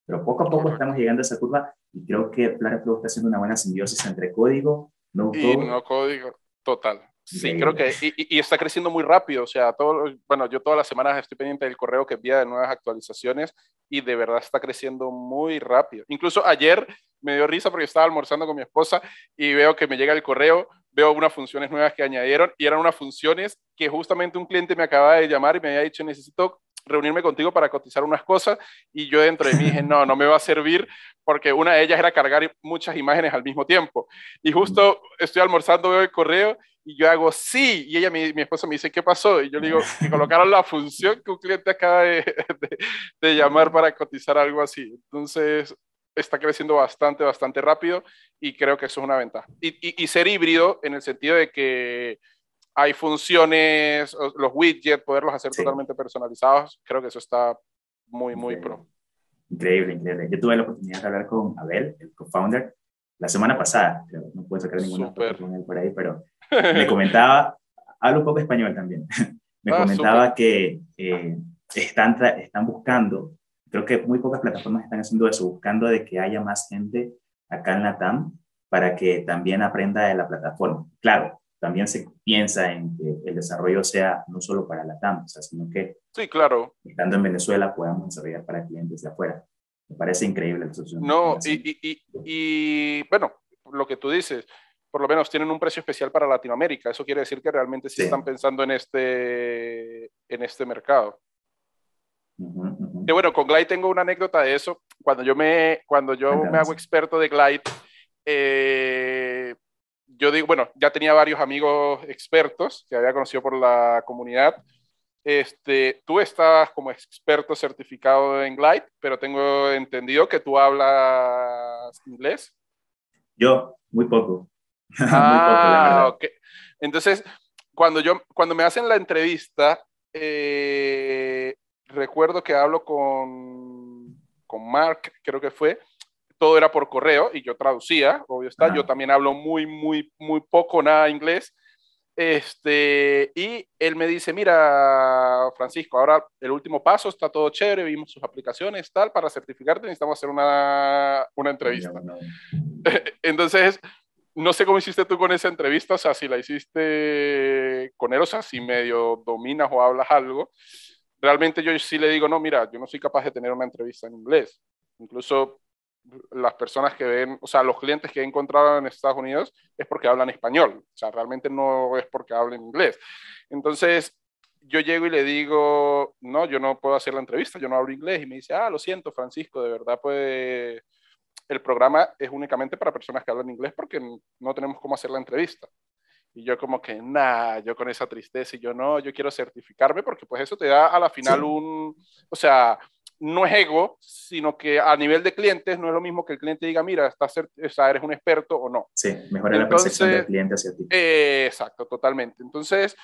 Pero poco a poco estamos llegando a esa curva y creo que Planet Pro está haciendo una buena simbiosis entre código, no-code. no-código, total. Sí, creo que, y, y, está creciendo muy rápido, o sea, todo, bueno, yo todas las semanas estoy pendiente del correo que envía de nuevas actualizaciones y de verdad está creciendo muy rápido. Incluso ayer me dio risa porque estaba almorzando con mi esposa y veo que me llega el correo, veo unas funciones nuevas que añadieron y eran unas funciones que justamente un cliente me acaba de llamar y me había dicho, necesito reunirme contigo para cotizar unas cosas y yo dentro de mí dije, no, no me va a servir porque una de ellas era cargar muchas imágenes al mismo tiempo. Y justo estoy almorzando, veo el correo y yo hago sí, y ella, mi, esposa me dice, ¿qué pasó? Y yo le digo, que colocaron la función que un cliente acaba de, llamar para cotizar algo así. Entonces, está creciendo bastante, bastante rápido y creo que eso es una ventaja. Y, ser híbrido en el sentido de que hay funciones, los widgets, poderlos hacer totalmente personalizados, creo que eso está muy, muy pro. Increíble, increíble. Yo tuve la oportunidad de hablar con Abel, el co-founder, la semana pasada, no puedo sacar ninguna foto por ahí, pero me comentaba, hablo un poco español también, me ah, comentaba que eh, están, están buscando, creo que muy pocas plataformas están haciendo eso, buscando de que haya más gente acá en la TAM para que también aprenda de la plataforma. Claro, también se piensa en que el desarrollo sea no solo para la TAM, sino que sí, claro. estando en Venezuela podamos desarrollar para clientes de afuera. Me parece increíble No, y, bueno, lo que tú dices, por lo menos tienen un precio especial para Latinoamérica. Eso quiere decir que realmente sí, están pensando en este, en este mercado. Y bueno, con Glide tengo una anécdota de eso. Cuando yo me, cuando yo me hago experto de Glide, eh, yo digo, bueno, ya tenía varios amigos expertos que había conocido por la comunidad este, tú estás como experto certificado en Glide, pero tengo entendido que tú hablas inglés. Yo, muy poco. Ah, Entonces, cuando, yo, cuando me hacen la entrevista, eh, recuerdo que hablo con, con Mark, creo que fue, todo era por correo y yo traducía, obvio está, yo también hablo muy, muy, muy poco nada inglés este, y él me dice, mira, Francisco, ahora el último paso, está todo chévere, vimos sus aplicaciones, tal, para certificarte necesitamos hacer una, entrevista. Entonces, no sé cómo hiciste tú con esa entrevista, o sea, si la hiciste con él, o si medio dominas o hablas algo. Realmente yo sí le digo, no, mira, yo no soy capaz de tener una entrevista en inglés. Incluso las personas que ven, o sea, los clientes que he encontrado en Estados Unidos es porque hablan español, o sea, realmente no es porque hablen inglés. Entonces, yo llego y le digo, no, yo no puedo hacer la entrevista, yo no hablo inglés, y me dice, ah, lo siento, Francisco, de verdad, pues el programa es únicamente para personas que hablan inglés porque no tenemos cómo hacer la entrevista. Y yo como que, nada, yo con esa tristeza y yo no, yo quiero certificarme porque pues eso te da a la final un, o sea, no es ego, sino que a nivel de clientes no es lo mismo que el cliente diga, mira, eres un experto o no. Sí, mejora la percepción del cliente hacia ti. Eh, exacto, totalmente. Entonces,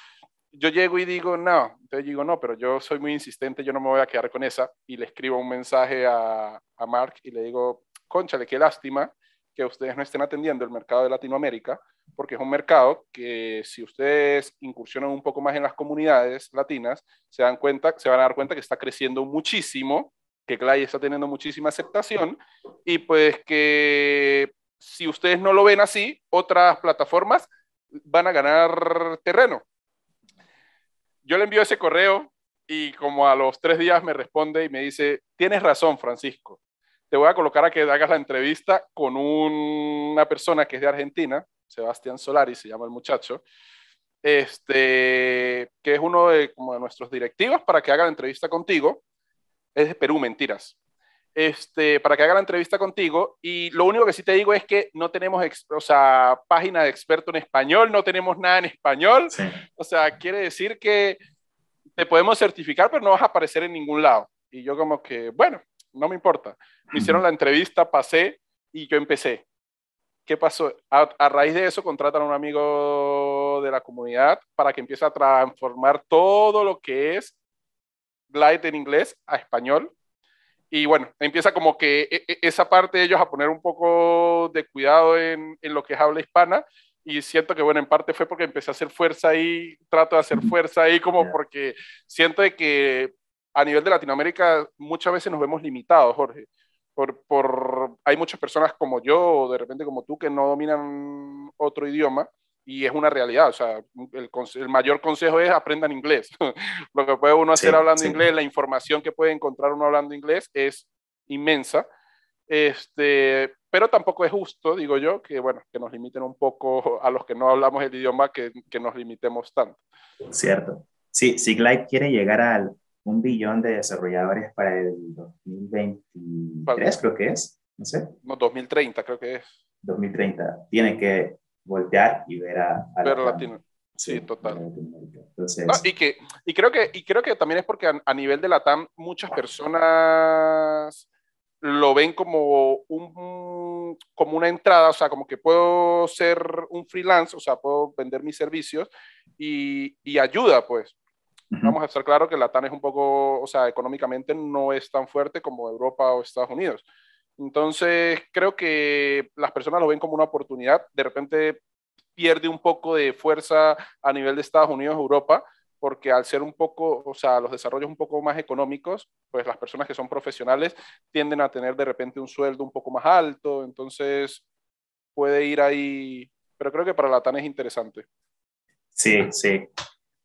yo llego y digo, no, entonces digo, no, pero yo soy muy insistente, yo no me voy a quedar con esa. Y le escribo un mensaje a, a Mark y le digo, conchale, qué lástima, que ustedes no estén atendiendo el mercado de Latinoamérica, porque es un mercado que si ustedes incursionan un poco más en las comunidades latinas, se, dan cuenta, se van a dar cuenta que está creciendo muchísimo, que Clay está teniendo muchísima aceptación y pues que si ustedes no lo ven así, otras plataformas van a ganar terreno. Yo le envío ese correo y como a los tres días me responde y me dice, tienes razón, Francisco te voy a colocar a que hagas la entrevista con una persona que es de Argentina, Sebastián Solari, se llama el muchacho, este, que es uno de, como de nuestros directivos para que haga la entrevista contigo. Es de Perú, mentiras. Este, para que haga la entrevista contigo. Y lo único que sí te digo es que no tenemos, o sea, página de experto en español, no tenemos nada en español. O sea, quiere decir que te podemos certificar, pero no vas a aparecer en ningún lado. Y yo como que, bueno, no me importa. Me hicieron la entrevista, pasé y yo empecé. ¿Qué pasó? A, raíz de eso contratan a un amigo de la comunidad para que empiece a transformar todo lo que es Light en inglés a español. Y bueno, empieza como que e, e, esa parte de ellos a poner un poco de cuidado en, en lo que es habla hispana. Y siento que, bueno, en parte fue porque empecé a hacer fuerza ahí, trato de hacer fuerza ahí, como porque siento de que a nivel de Latinoamérica muchas veces nos vemos limitados, Jorge. Por, por, hay muchas personas como yo, o de repente como tú, que no dominan otro idioma y es una realidad. O sea, el, mayor consejo es aprendan inglés. Lo que puede uno hacer hablando inglés, la información que puede encontrar uno hablando inglés es inmensa. Este, pero tampoco es justo, digo yo, que bueno, que nos limiten un poco a los que no hablamos el idioma, que, que nos limitemos tanto. Cierto. Sí, Siglite quiere llegar al, un billón de desarrolladores para el 2023, creo que es, no sé. No, 2030 creo que es. 2030, tiene que voltear y ver a, ver Latino. Sí, total. Ah, y, que, y, creo que, y creo que también es porque a, nivel de la TAM muchas personas lo ven como, un, como una entrada, o sea, como que puedo ser un freelance, o sea, puedo vender mis servicios y ayuda, pues. Vamos a estar claro que Latam es un poco, o sea, económicamente no es tan fuerte como Europa o Estados Unidos. Entonces, creo que las personas lo ven como una oportunidad. De repente pierde un poco de fuerza a nivel de Estados Unidos, Europa, porque al ser un poco, o sea, los desarrollos un poco más económicos, pues las personas que son profesionales tienden a tener de repente un sueldo un poco más alto, entonces puede ir ahí, pero creo que para Latam es interesante. Sí, sí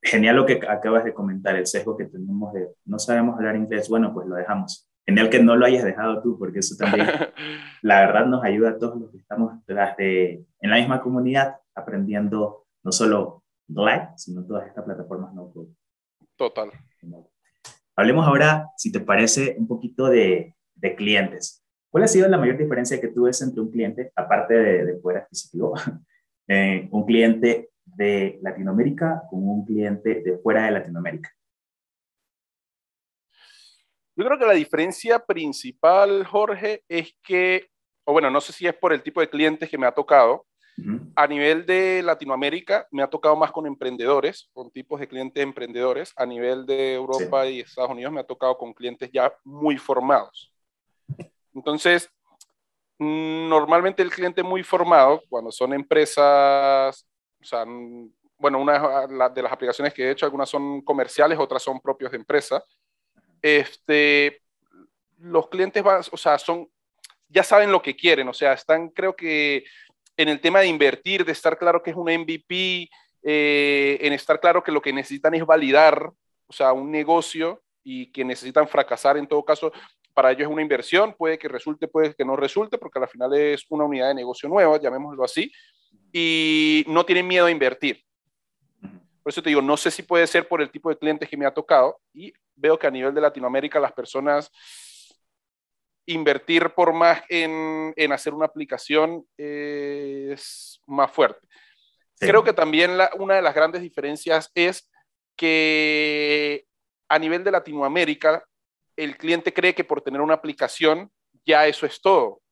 genial lo que acabas de comentar, el sesgo que tenemos de no sabemos hablar inglés, bueno, pues lo dejamos. Genial que no lo hayas dejado tú, porque eso también, la verdad, nos ayuda a todos los que estamos de, en la misma comunidad aprendiendo no solo Glide sino todas estas plataformas no Total. Hablemos ahora, si te parece, un poquito de, clientes. ¿Cuál ha sido la mayor diferencia que tú ves entre un cliente, aparte de, poder adquisitivo, eh, un cliente de Latinoamérica con un cliente de fuera de Latinoamérica? Yo creo que la diferencia principal, Jorge, es que, o bueno, no sé si es por el tipo de clientes que me ha tocado. A nivel de Latinoamérica, me ha tocado más con emprendedores, con tipos de clientes emprendedores. A nivel de Europa y Estados Unidos, me ha tocado con clientes ya muy formados. Entonces, mm, normalmente el cliente muy formado, cuando son empresas o sea, bueno, una ah, de las aplicaciones que he hecho, algunas son comerciales, otras son propias de empresa. Este, los clientes van, o sea, son, ya saben lo que quieren, o sea, están, creo que en el tema de invertir, de estar claro que es un MVP, eh, en estar claro que lo que necesitan es validar, o sea, un negocio y que necesitan fracasar en todo caso, para ellos es una inversión, puede que resulte, puede que no resulte, porque al final es una unidad de negocio nueva, llamémoslo así y no tienen miedo a invertir. Por eso te digo, no sé si puede ser por el tipo de clientes que me ha tocado y veo que a nivel de Latinoamérica las personas invertir por más en, hacer una aplicación es más fuerte. Creo que también una de las grandes diferencias es que a nivel de Latinoamérica el cliente cree que por tener una aplicación ya eso es todo.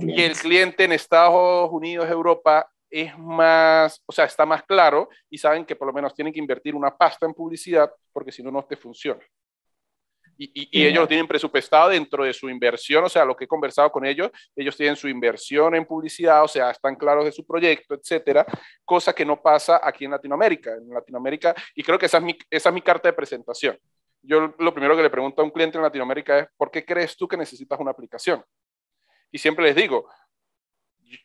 Y el cliente en Estados Unidos, Europa, es más, o sea, está más claro y saben que por lo menos tienen que invertir una pasta en publicidad porque si no, no te funciona. Y, ellos lo tienen presupuestado dentro de su inversión, o sea, lo que he conversado con ellos, ellos tienen su inversión en publicidad, o sea, están claros de su proyecto, etcétera, cosa que no pasa aquí en Latinoamérica. En Latinoamérica, y creo que esa es mi, esa es mi carta de presentación. Yo lo primero que le pregunto a un cliente en Latinoamérica es, ¿por qué crees tú que necesitas una aplicación? Y siempre les digo,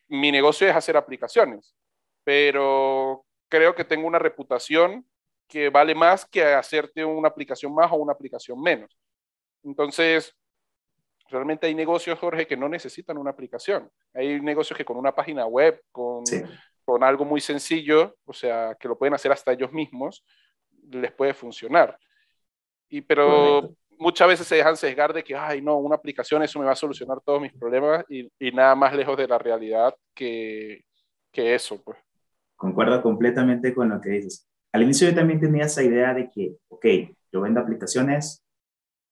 mi negocio es hacer aplicaciones, pero creo que tengo una reputación que vale más que hacerte una aplicación más o una aplicación menos. Entonces, realmente hay negocios, Jorge, que no necesitan una aplicación. Hay negocios que con una página web, con, algo muy sencillo, o sea, que lo pueden hacer hasta ellos mismos, les puede funcionar. Y pero muchas veces se dejan sesgar de que, ay, no, una aplicación, eso me va a solucionar todos mis problemas y, nada más lejos de la realidad que, que eso, pues. Concuerdo completamente con lo que dices. Al inicio yo también tenía esa idea de que, ok, yo vendo aplicaciones,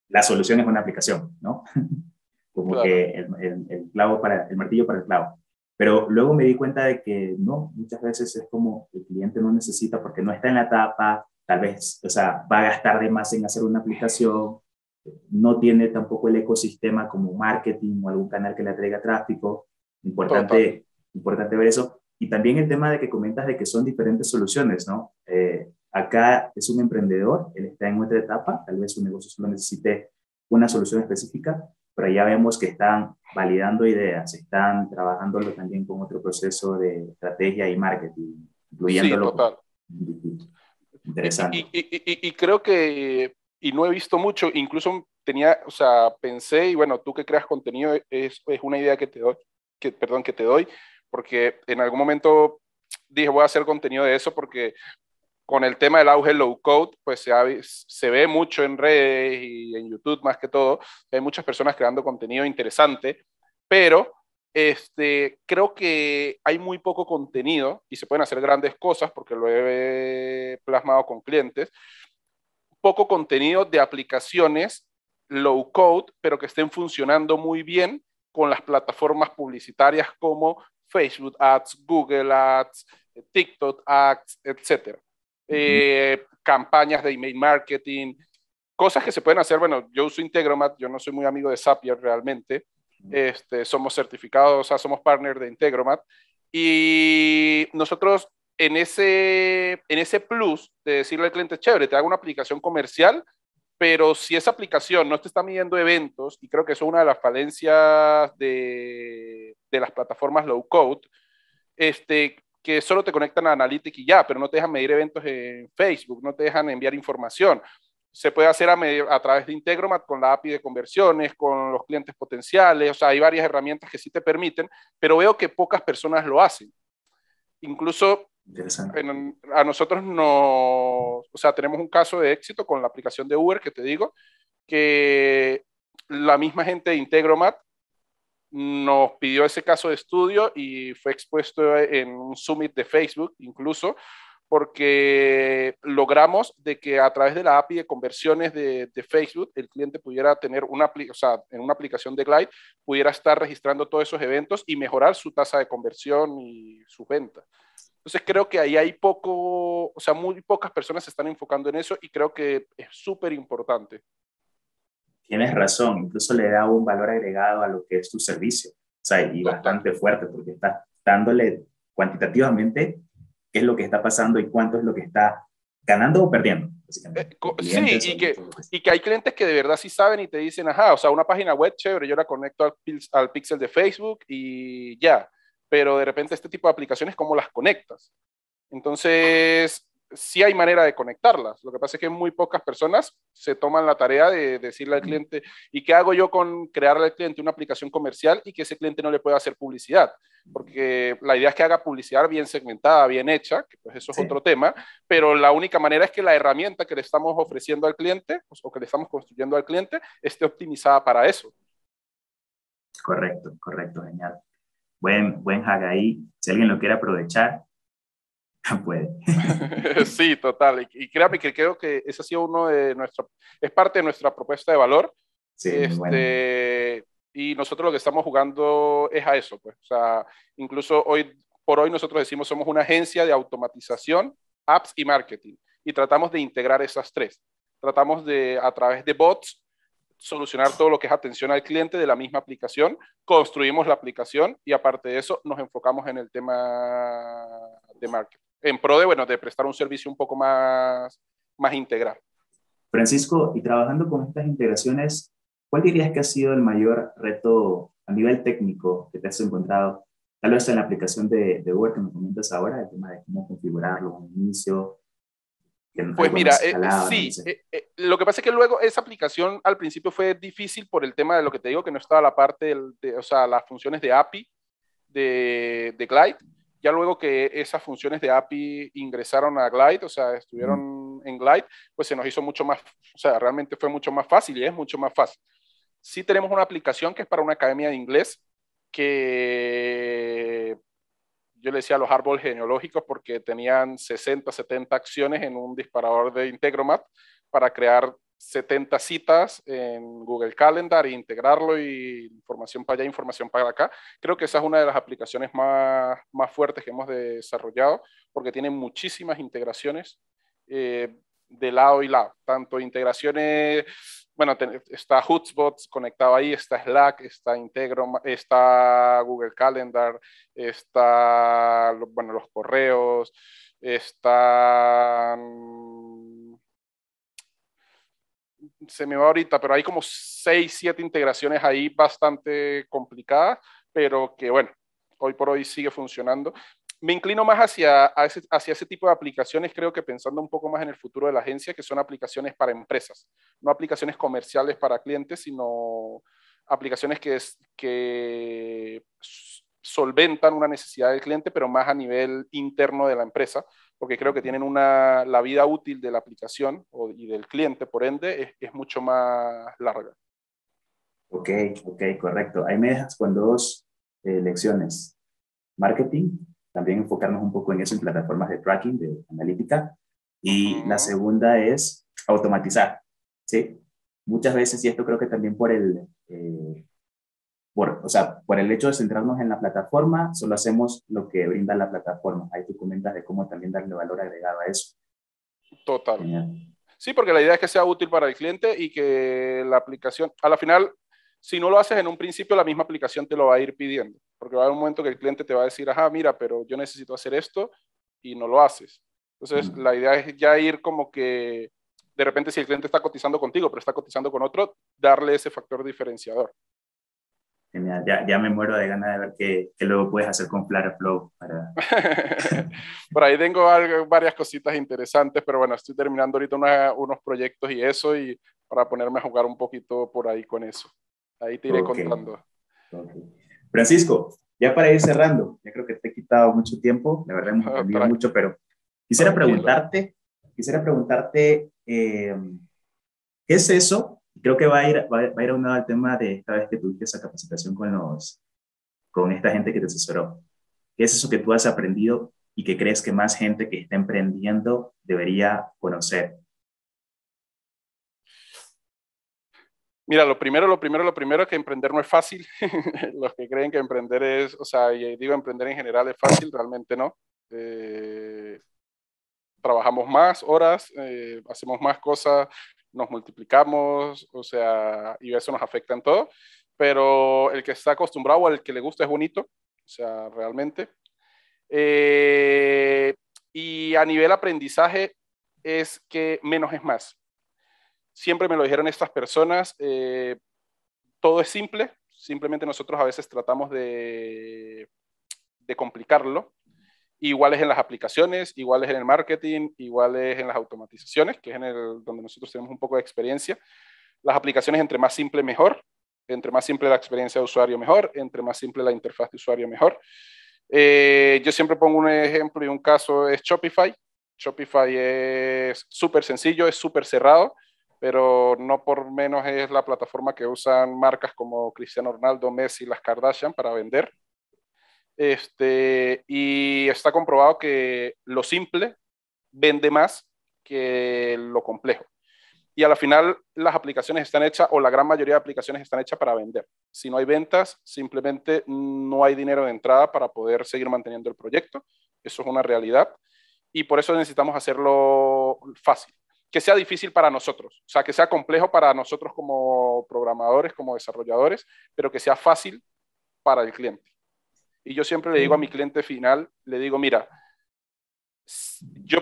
la solución es una aplicación, ¿no? Como que el, clavo para, el martillo para el clavo. Pero luego me di cuenta de que no, muchas veces es como el cliente no necesita porque no está en la tapa tal vez, o sea, va a gastar de más en hacer una aplicación, no tiene tampoco el ecosistema como marketing o algún canal que le atraiga tráfico. Importante, importante ver eso. Y también el tema de que comentas de que son diferentes soluciones, ¿no? Eh, acá es un emprendedor, él está en otra etapa, tal vez su negocio solo necesite una solución específica, pero ya vemos que están validando ideas, están trabajándolo también con otro proceso de estrategia y marketing, incluyéndolo. Sí, total. Interesante. y creo que y no he visto mucho, incluso tenía, o sea, pensé, y bueno, tú que creas contenido e-, es, es una idea que te doy, que, perdón, que te doy, porque en algún momento dije, voy a hacer contenido de eso porque con el tema del auge low code, pues se, se, ve mucho en redes y en YouTube más que todo. Hay muchas personas creando contenido interesante, pero este, creo que hay muy poco contenido y se pueden hacer grandes cosas porque lo he plasmado con clientes, poco contenido de aplicaciones low code, pero que estén funcionando muy bien con las plataformas publicitarias como Facebook Ads, Google Ads, eh, TikTok Ads, etcétera, eh, campañas de email marketing, cosas que se pueden hacer. Bueno, yo uso Integromat, yo no soy muy amigo de Zapier realmente. Este, somos certificados, o sea, somos partner de Integromat. Y nosotros en ese, en ese plus de decirle al cliente, chévere, te hago una aplicación comercial, pero si esa aplicación no te está midiendo eventos, y creo que eso es una de las falencias de, las plataformas low code, este, que solo te conectan a Analytics y ya, pero no te dejan medir eventos en Facebook, no te dejan enviar información. Se puede hacer a, a través de Integromat con la API de conversiones, con los clientes potenciales, o sea, hay varias herramientas que sí te permiten, pero veo que pocas personas lo hacen. Incluso Interesante. a nosotros no, o sea, tenemos un caso de éxito con la aplicación de Uber que te digo, que la misma gente de Integromat nos pidió ese caso de estudio y fue expuesto en un summit de Facebook incluso, porque logramos de que a través de la API de conversiones de, Facebook, el cliente pudiera tener una, o sea, en una aplicación de Glide, pudiera estar registrando todos esos eventos y mejorar su tasa de conversión y su venta. Entonces creo que ahí hay poco, o sea, muy pocas personas se están enfocando en eso y creo que es súper importante. Tienes razón, incluso le da un valor agregado a lo que es tu servicio, o sea, y bastante fuerte porque está dándole cuantitativamente qué es lo que está pasando y cuánto es lo que está ganando o perdiendo. Eh, sí, y que, hay clientes que de verdad sí saben y te dicen, ajá, o sea, una página web chévere, yo la conecto al, al pixel de Facebook y ya pero de repente este tipo de aplicaciones, ¿cómo las conectas? Entonces, sí hay manera de conectarlas. Lo que pasa es que muy pocas personas se toman la tarea de decirle al cliente, ¿y qué hago yo con crearle al cliente una aplicación comercial y que ese cliente no le pueda hacer publicidad? Porque la idea es que haga publicidad bien segmentada, bien hecha, que pues eso es otro tema, pero la única manera es que la herramienta que le estamos ofreciendo al cliente pues, o que le estamos construyendo al cliente esté optimizada para eso. Correcto, correcto, genial buen, buen hack ahí. Si alguien lo quiere aprovechar, puede. sí, total. Y, créame que creo que ese ha sido uno de nuestro es parte de nuestra propuesta de valor. Sí, este, Y nosotros lo que estamos jugando es a eso, pues. O sea, incluso hoy, por hoy nosotros decimos somos una agencia de automatización, apps y marketing. Y tratamos de integrar esas tres. Tratamos de, a través de bots, solucionar todo lo que es atención al cliente de la misma aplicación, construimos la aplicación y aparte de eso nos enfocamos en el tema de marketing, en pro de, bueno, de prestar un servicio un poco más, más integral. Francisco, y trabajando con estas integraciones, ¿cuál dirías que ha sido el mayor reto a nivel técnico que te has encontrado? Tal vez en la aplicación de, de que me comentas ahora, el tema de cómo configurarlo, un inicio, pues mira, eh, sí, eh, eh, lo que pasa es que luego esa aplicación al principio fue difícil por el tema de lo que te digo, que no estaba la parte, de, o sea, las funciones de API de, de, Glide. Ya luego que esas funciones de API ingresaron a Glide, o sea, estuvieron en Glide, pues se nos hizo mucho más, o sea, realmente fue mucho más fácil y es mucho más fácil. Sí tenemos una aplicación que es para una academia de inglés que yo le decía los árboles genealógicos porque tenían 60, 70 acciones en un disparador de Integromat para crear 70 citas en Google Calendar e integrarlo y información para allá, información para acá. Creo que esa es una de las aplicaciones más, más fuertes que hemos desarrollado porque tiene muchísimas integraciones eh, de lado y lado, tanto integraciones bueno, está Hotspots conectado ahí, está Slack, está Integro, está Google Calendar, está, bueno, los correos, está... Mm, se me va ahorita, pero hay como 6, 7 integraciones ahí bastante complicadas, pero que bueno, hoy por hoy sigue funcionando me inclino más hacia, hacia ese tipo de aplicaciones, creo que pensando un poco más en el futuro de la agencia, que son aplicaciones para empresas, no aplicaciones comerciales para clientes, sino aplicaciones que, que solventan una necesidad del cliente, pero más a nivel interno de la empresa, porque creo que tienen una, la vida útil de la aplicación y del cliente, por ende, es, mucho más larga. Ok, ok, correcto. Ahí me dejas con dos eh, lecciones. Marketing también enfocarnos un poco en eso en plataformas de tracking, de analítica. Y la segunda es automatizar, ¿sí? Muchas veces, y esto creo que también por el, eh, o sea, por el hecho de centrarnos en la plataforma, solo hacemos lo que brinda la plataforma. Ahí tú comentas de cómo también darle valor agregado a eso. Total. Sí, porque la idea es que sea útil para el cliente y que la aplicación, a la final, si no lo haces en un principio, la misma aplicación te lo va a ir pidiendo porque va a haber un momento que el cliente te va a decir, ajá, mira, pero yo necesito hacer esto y no lo haces. Entonces, la idea es ya ir como que, de repente, si el cliente está cotizando contigo, pero está cotizando con otro, darle ese factor diferenciador. Genial, ya, ya me muero de ganas de ver qué, qué luego puedes hacer con Flare Flow. Para... Por ahí tengo varias cositas interesantes, pero bueno, estoy terminando ahorita unos proyectos y eso, y para ponerme a jugar un poquito por ahí con eso. Ahí te iré contando. Francisco, ya para ir cerrando, ya creo que te he quitado mucho tiempo, la verdad hemos ah, aprendido mucho, pero quisiera preguntarte, quisiera preguntarte, eh, ¿qué es eso? Creo que va a ir, a, un lado el tema de esta vez que tuviste esa capacitación con los, con esta gente que te asesoró. ¿Qué es eso que tú has aprendido y que crees que más gente que está emprendiendo debería conocer? Mira, lo primero, lo primero, lo primero es que emprender no es fácil. Los que creen que emprender es, o sea, y digo emprender en general es fácil, realmente no. Eh, trabajamos más horas, eh, hacemos más cosas, nos multiplicamos, o sea, y eso nos afecta en todo. Pero el que está acostumbrado, el que le gusta, es bonito, o sea, realmente. Eh, y a nivel aprendizaje es que menos es más. Siempre me lo dijeron estas personas, eh, todo es simple, simplemente nosotros a veces tratamos de, de complicarlo. es en las aplicaciones, ...igual es en el marketing, ...igual es en las automatizaciones, que es en el, donde nosotros tenemos un poco de experiencia. Las aplicaciones entre más simple mejor, entre más simple la experiencia de usuario mejor, entre más simple la interfaz de usuario mejor. Eh, yo siempre pongo un ejemplo y un caso es Shopify. Shopify es súper sencillo, es súper cerrado pero no por menos es la plataforma que usan marcas como Cristiano Ronaldo, Messi, las Kardashian para vender. Este, y está comprobado que lo simple vende más que lo complejo. Y a la final las aplicaciones están hechas, o la gran mayoría de aplicaciones están hechas para vender. Si no hay ventas, simplemente no hay dinero de entrada para poder seguir manteniendo el proyecto. Eso es una realidad. Y por eso necesitamos hacerlo fácil que sea difícil para nosotros, o sea, que sea complejo para nosotros como programadores, como desarrolladores, pero que sea fácil para el cliente. Y yo siempre le digo a mi cliente final, le digo, mira, yo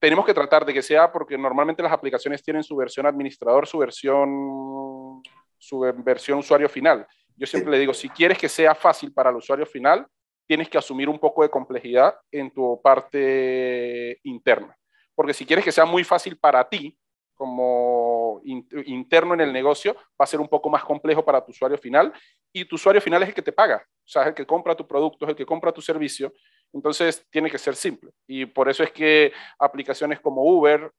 tenemos que tratar de que sea porque normalmente las aplicaciones tienen su versión administrador, su versión su versión usuario final. Yo siempre le digo, si quieres que sea fácil para el usuario final, tienes que asumir un poco de complejidad en tu parte interna porque si quieres que sea muy fácil para ti, como interno en el negocio, va a ser un poco más complejo para tu usuario final y tu usuario final es el que te paga, o sea, es el que compra tu producto, es el que compra tu servicio, entonces tiene que ser simple. Y por eso es que aplicaciones como Uber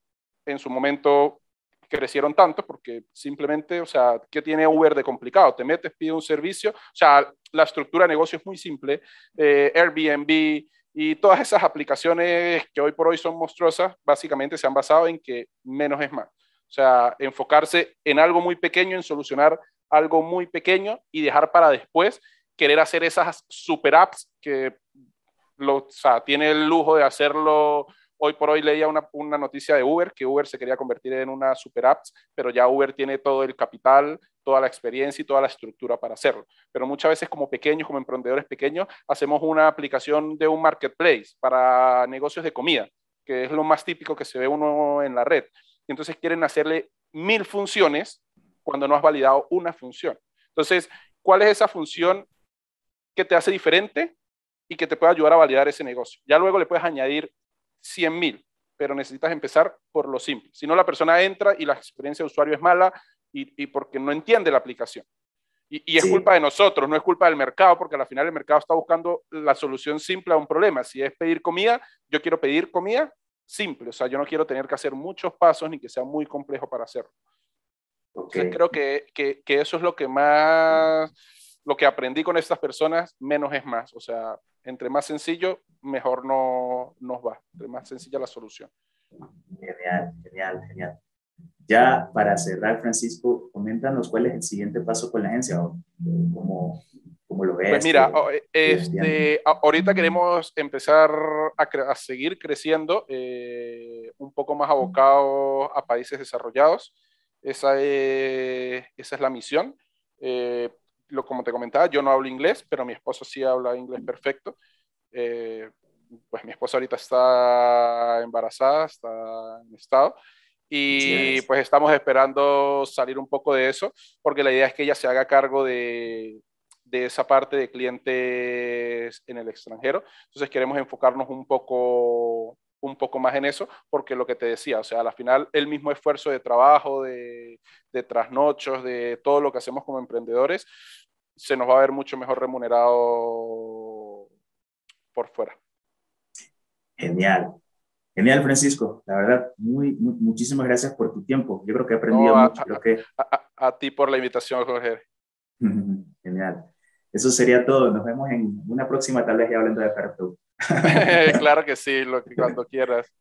en su momento crecieron tanto porque simplemente, o sea, ¿qué tiene Uber de complicado? Te metes, pide un servicio, o sea, la estructura de negocio es muy simple, eh, Airbnb, y todas esas aplicaciones que hoy por hoy son monstruosas, básicamente se han basado en que menos es más. O sea, enfocarse en algo muy pequeño, en solucionar algo muy pequeño y dejar para después querer hacer esas super apps que tiene el lujo de hacerlo. Hoy por hoy leía una, una, noticia de Uber, que Uber se quería convertir en una super app, pero ya Uber tiene todo el capital, toda la experiencia y toda la estructura para hacerlo. Pero muchas veces como pequeños, como emprendedores pequeños, hacemos una aplicación de un marketplace para negocios de comida, que es lo más típico que se ve uno en la red. Y entonces quieren hacerle mil funciones cuando no has validado una función. Entonces, ¿cuál es esa función que te hace diferente y que te puede ayudar a validar ese negocio? Ya luego le puedes añadir 100 mil, pero necesitas empezar por lo simple. Si no, la persona entra y la experiencia de usuario es mala, y, porque no entiende la aplicación. Y, es culpa de nosotros, no es culpa del mercado, porque al final el mercado está buscando la solución simple a un problema. Si es pedir comida, yo quiero pedir comida simple, o sea, yo no quiero tener que hacer muchos pasos ni que sea muy complejo para hacerlo. Entonces, creo que, que, que, eso es lo que más, lo que aprendí con estas personas, menos es más. O sea, entre más sencillo, mejor no, nos va, entre más sencilla la solución. Genial, genial, genial. Ya para cerrar, Francisco, coméntanos cuál es el siguiente paso con la agencia, o, como, lo ves. Pues mira, eh, este, ahorita queremos empezar a, seguir creciendo, eh, un poco más abocado a países desarrollados. Esa es, esa es la misión. Eh, lo, como te comentaba, yo no hablo inglés, pero mi esposo sí habla inglés perfecto. pues mi esposa ahorita está embarazada, está en estado. Y pues estamos esperando salir un poco de eso, porque la idea es que ella se haga cargo de, esa parte de clientes en el extranjero. Entonces queremos enfocarnos un poco, un poco más en eso, porque lo que te decía, o sea, al final el mismo esfuerzo de trabajo, de, de trasnochos, de todo lo que hacemos como emprendedores, se nos va a ver mucho mejor remunerado por fuera. Genial. Genial, Francisco. La verdad, muy, muchísimas gracias por tu tiempo. Yo creo que he aprendido mucho. a, ti por la invitación, Jorge. Genial. Eso sería todo. Nos vemos en una próxima, tal vez ya hablando de Cartoon. claro que sí, cuando quieras.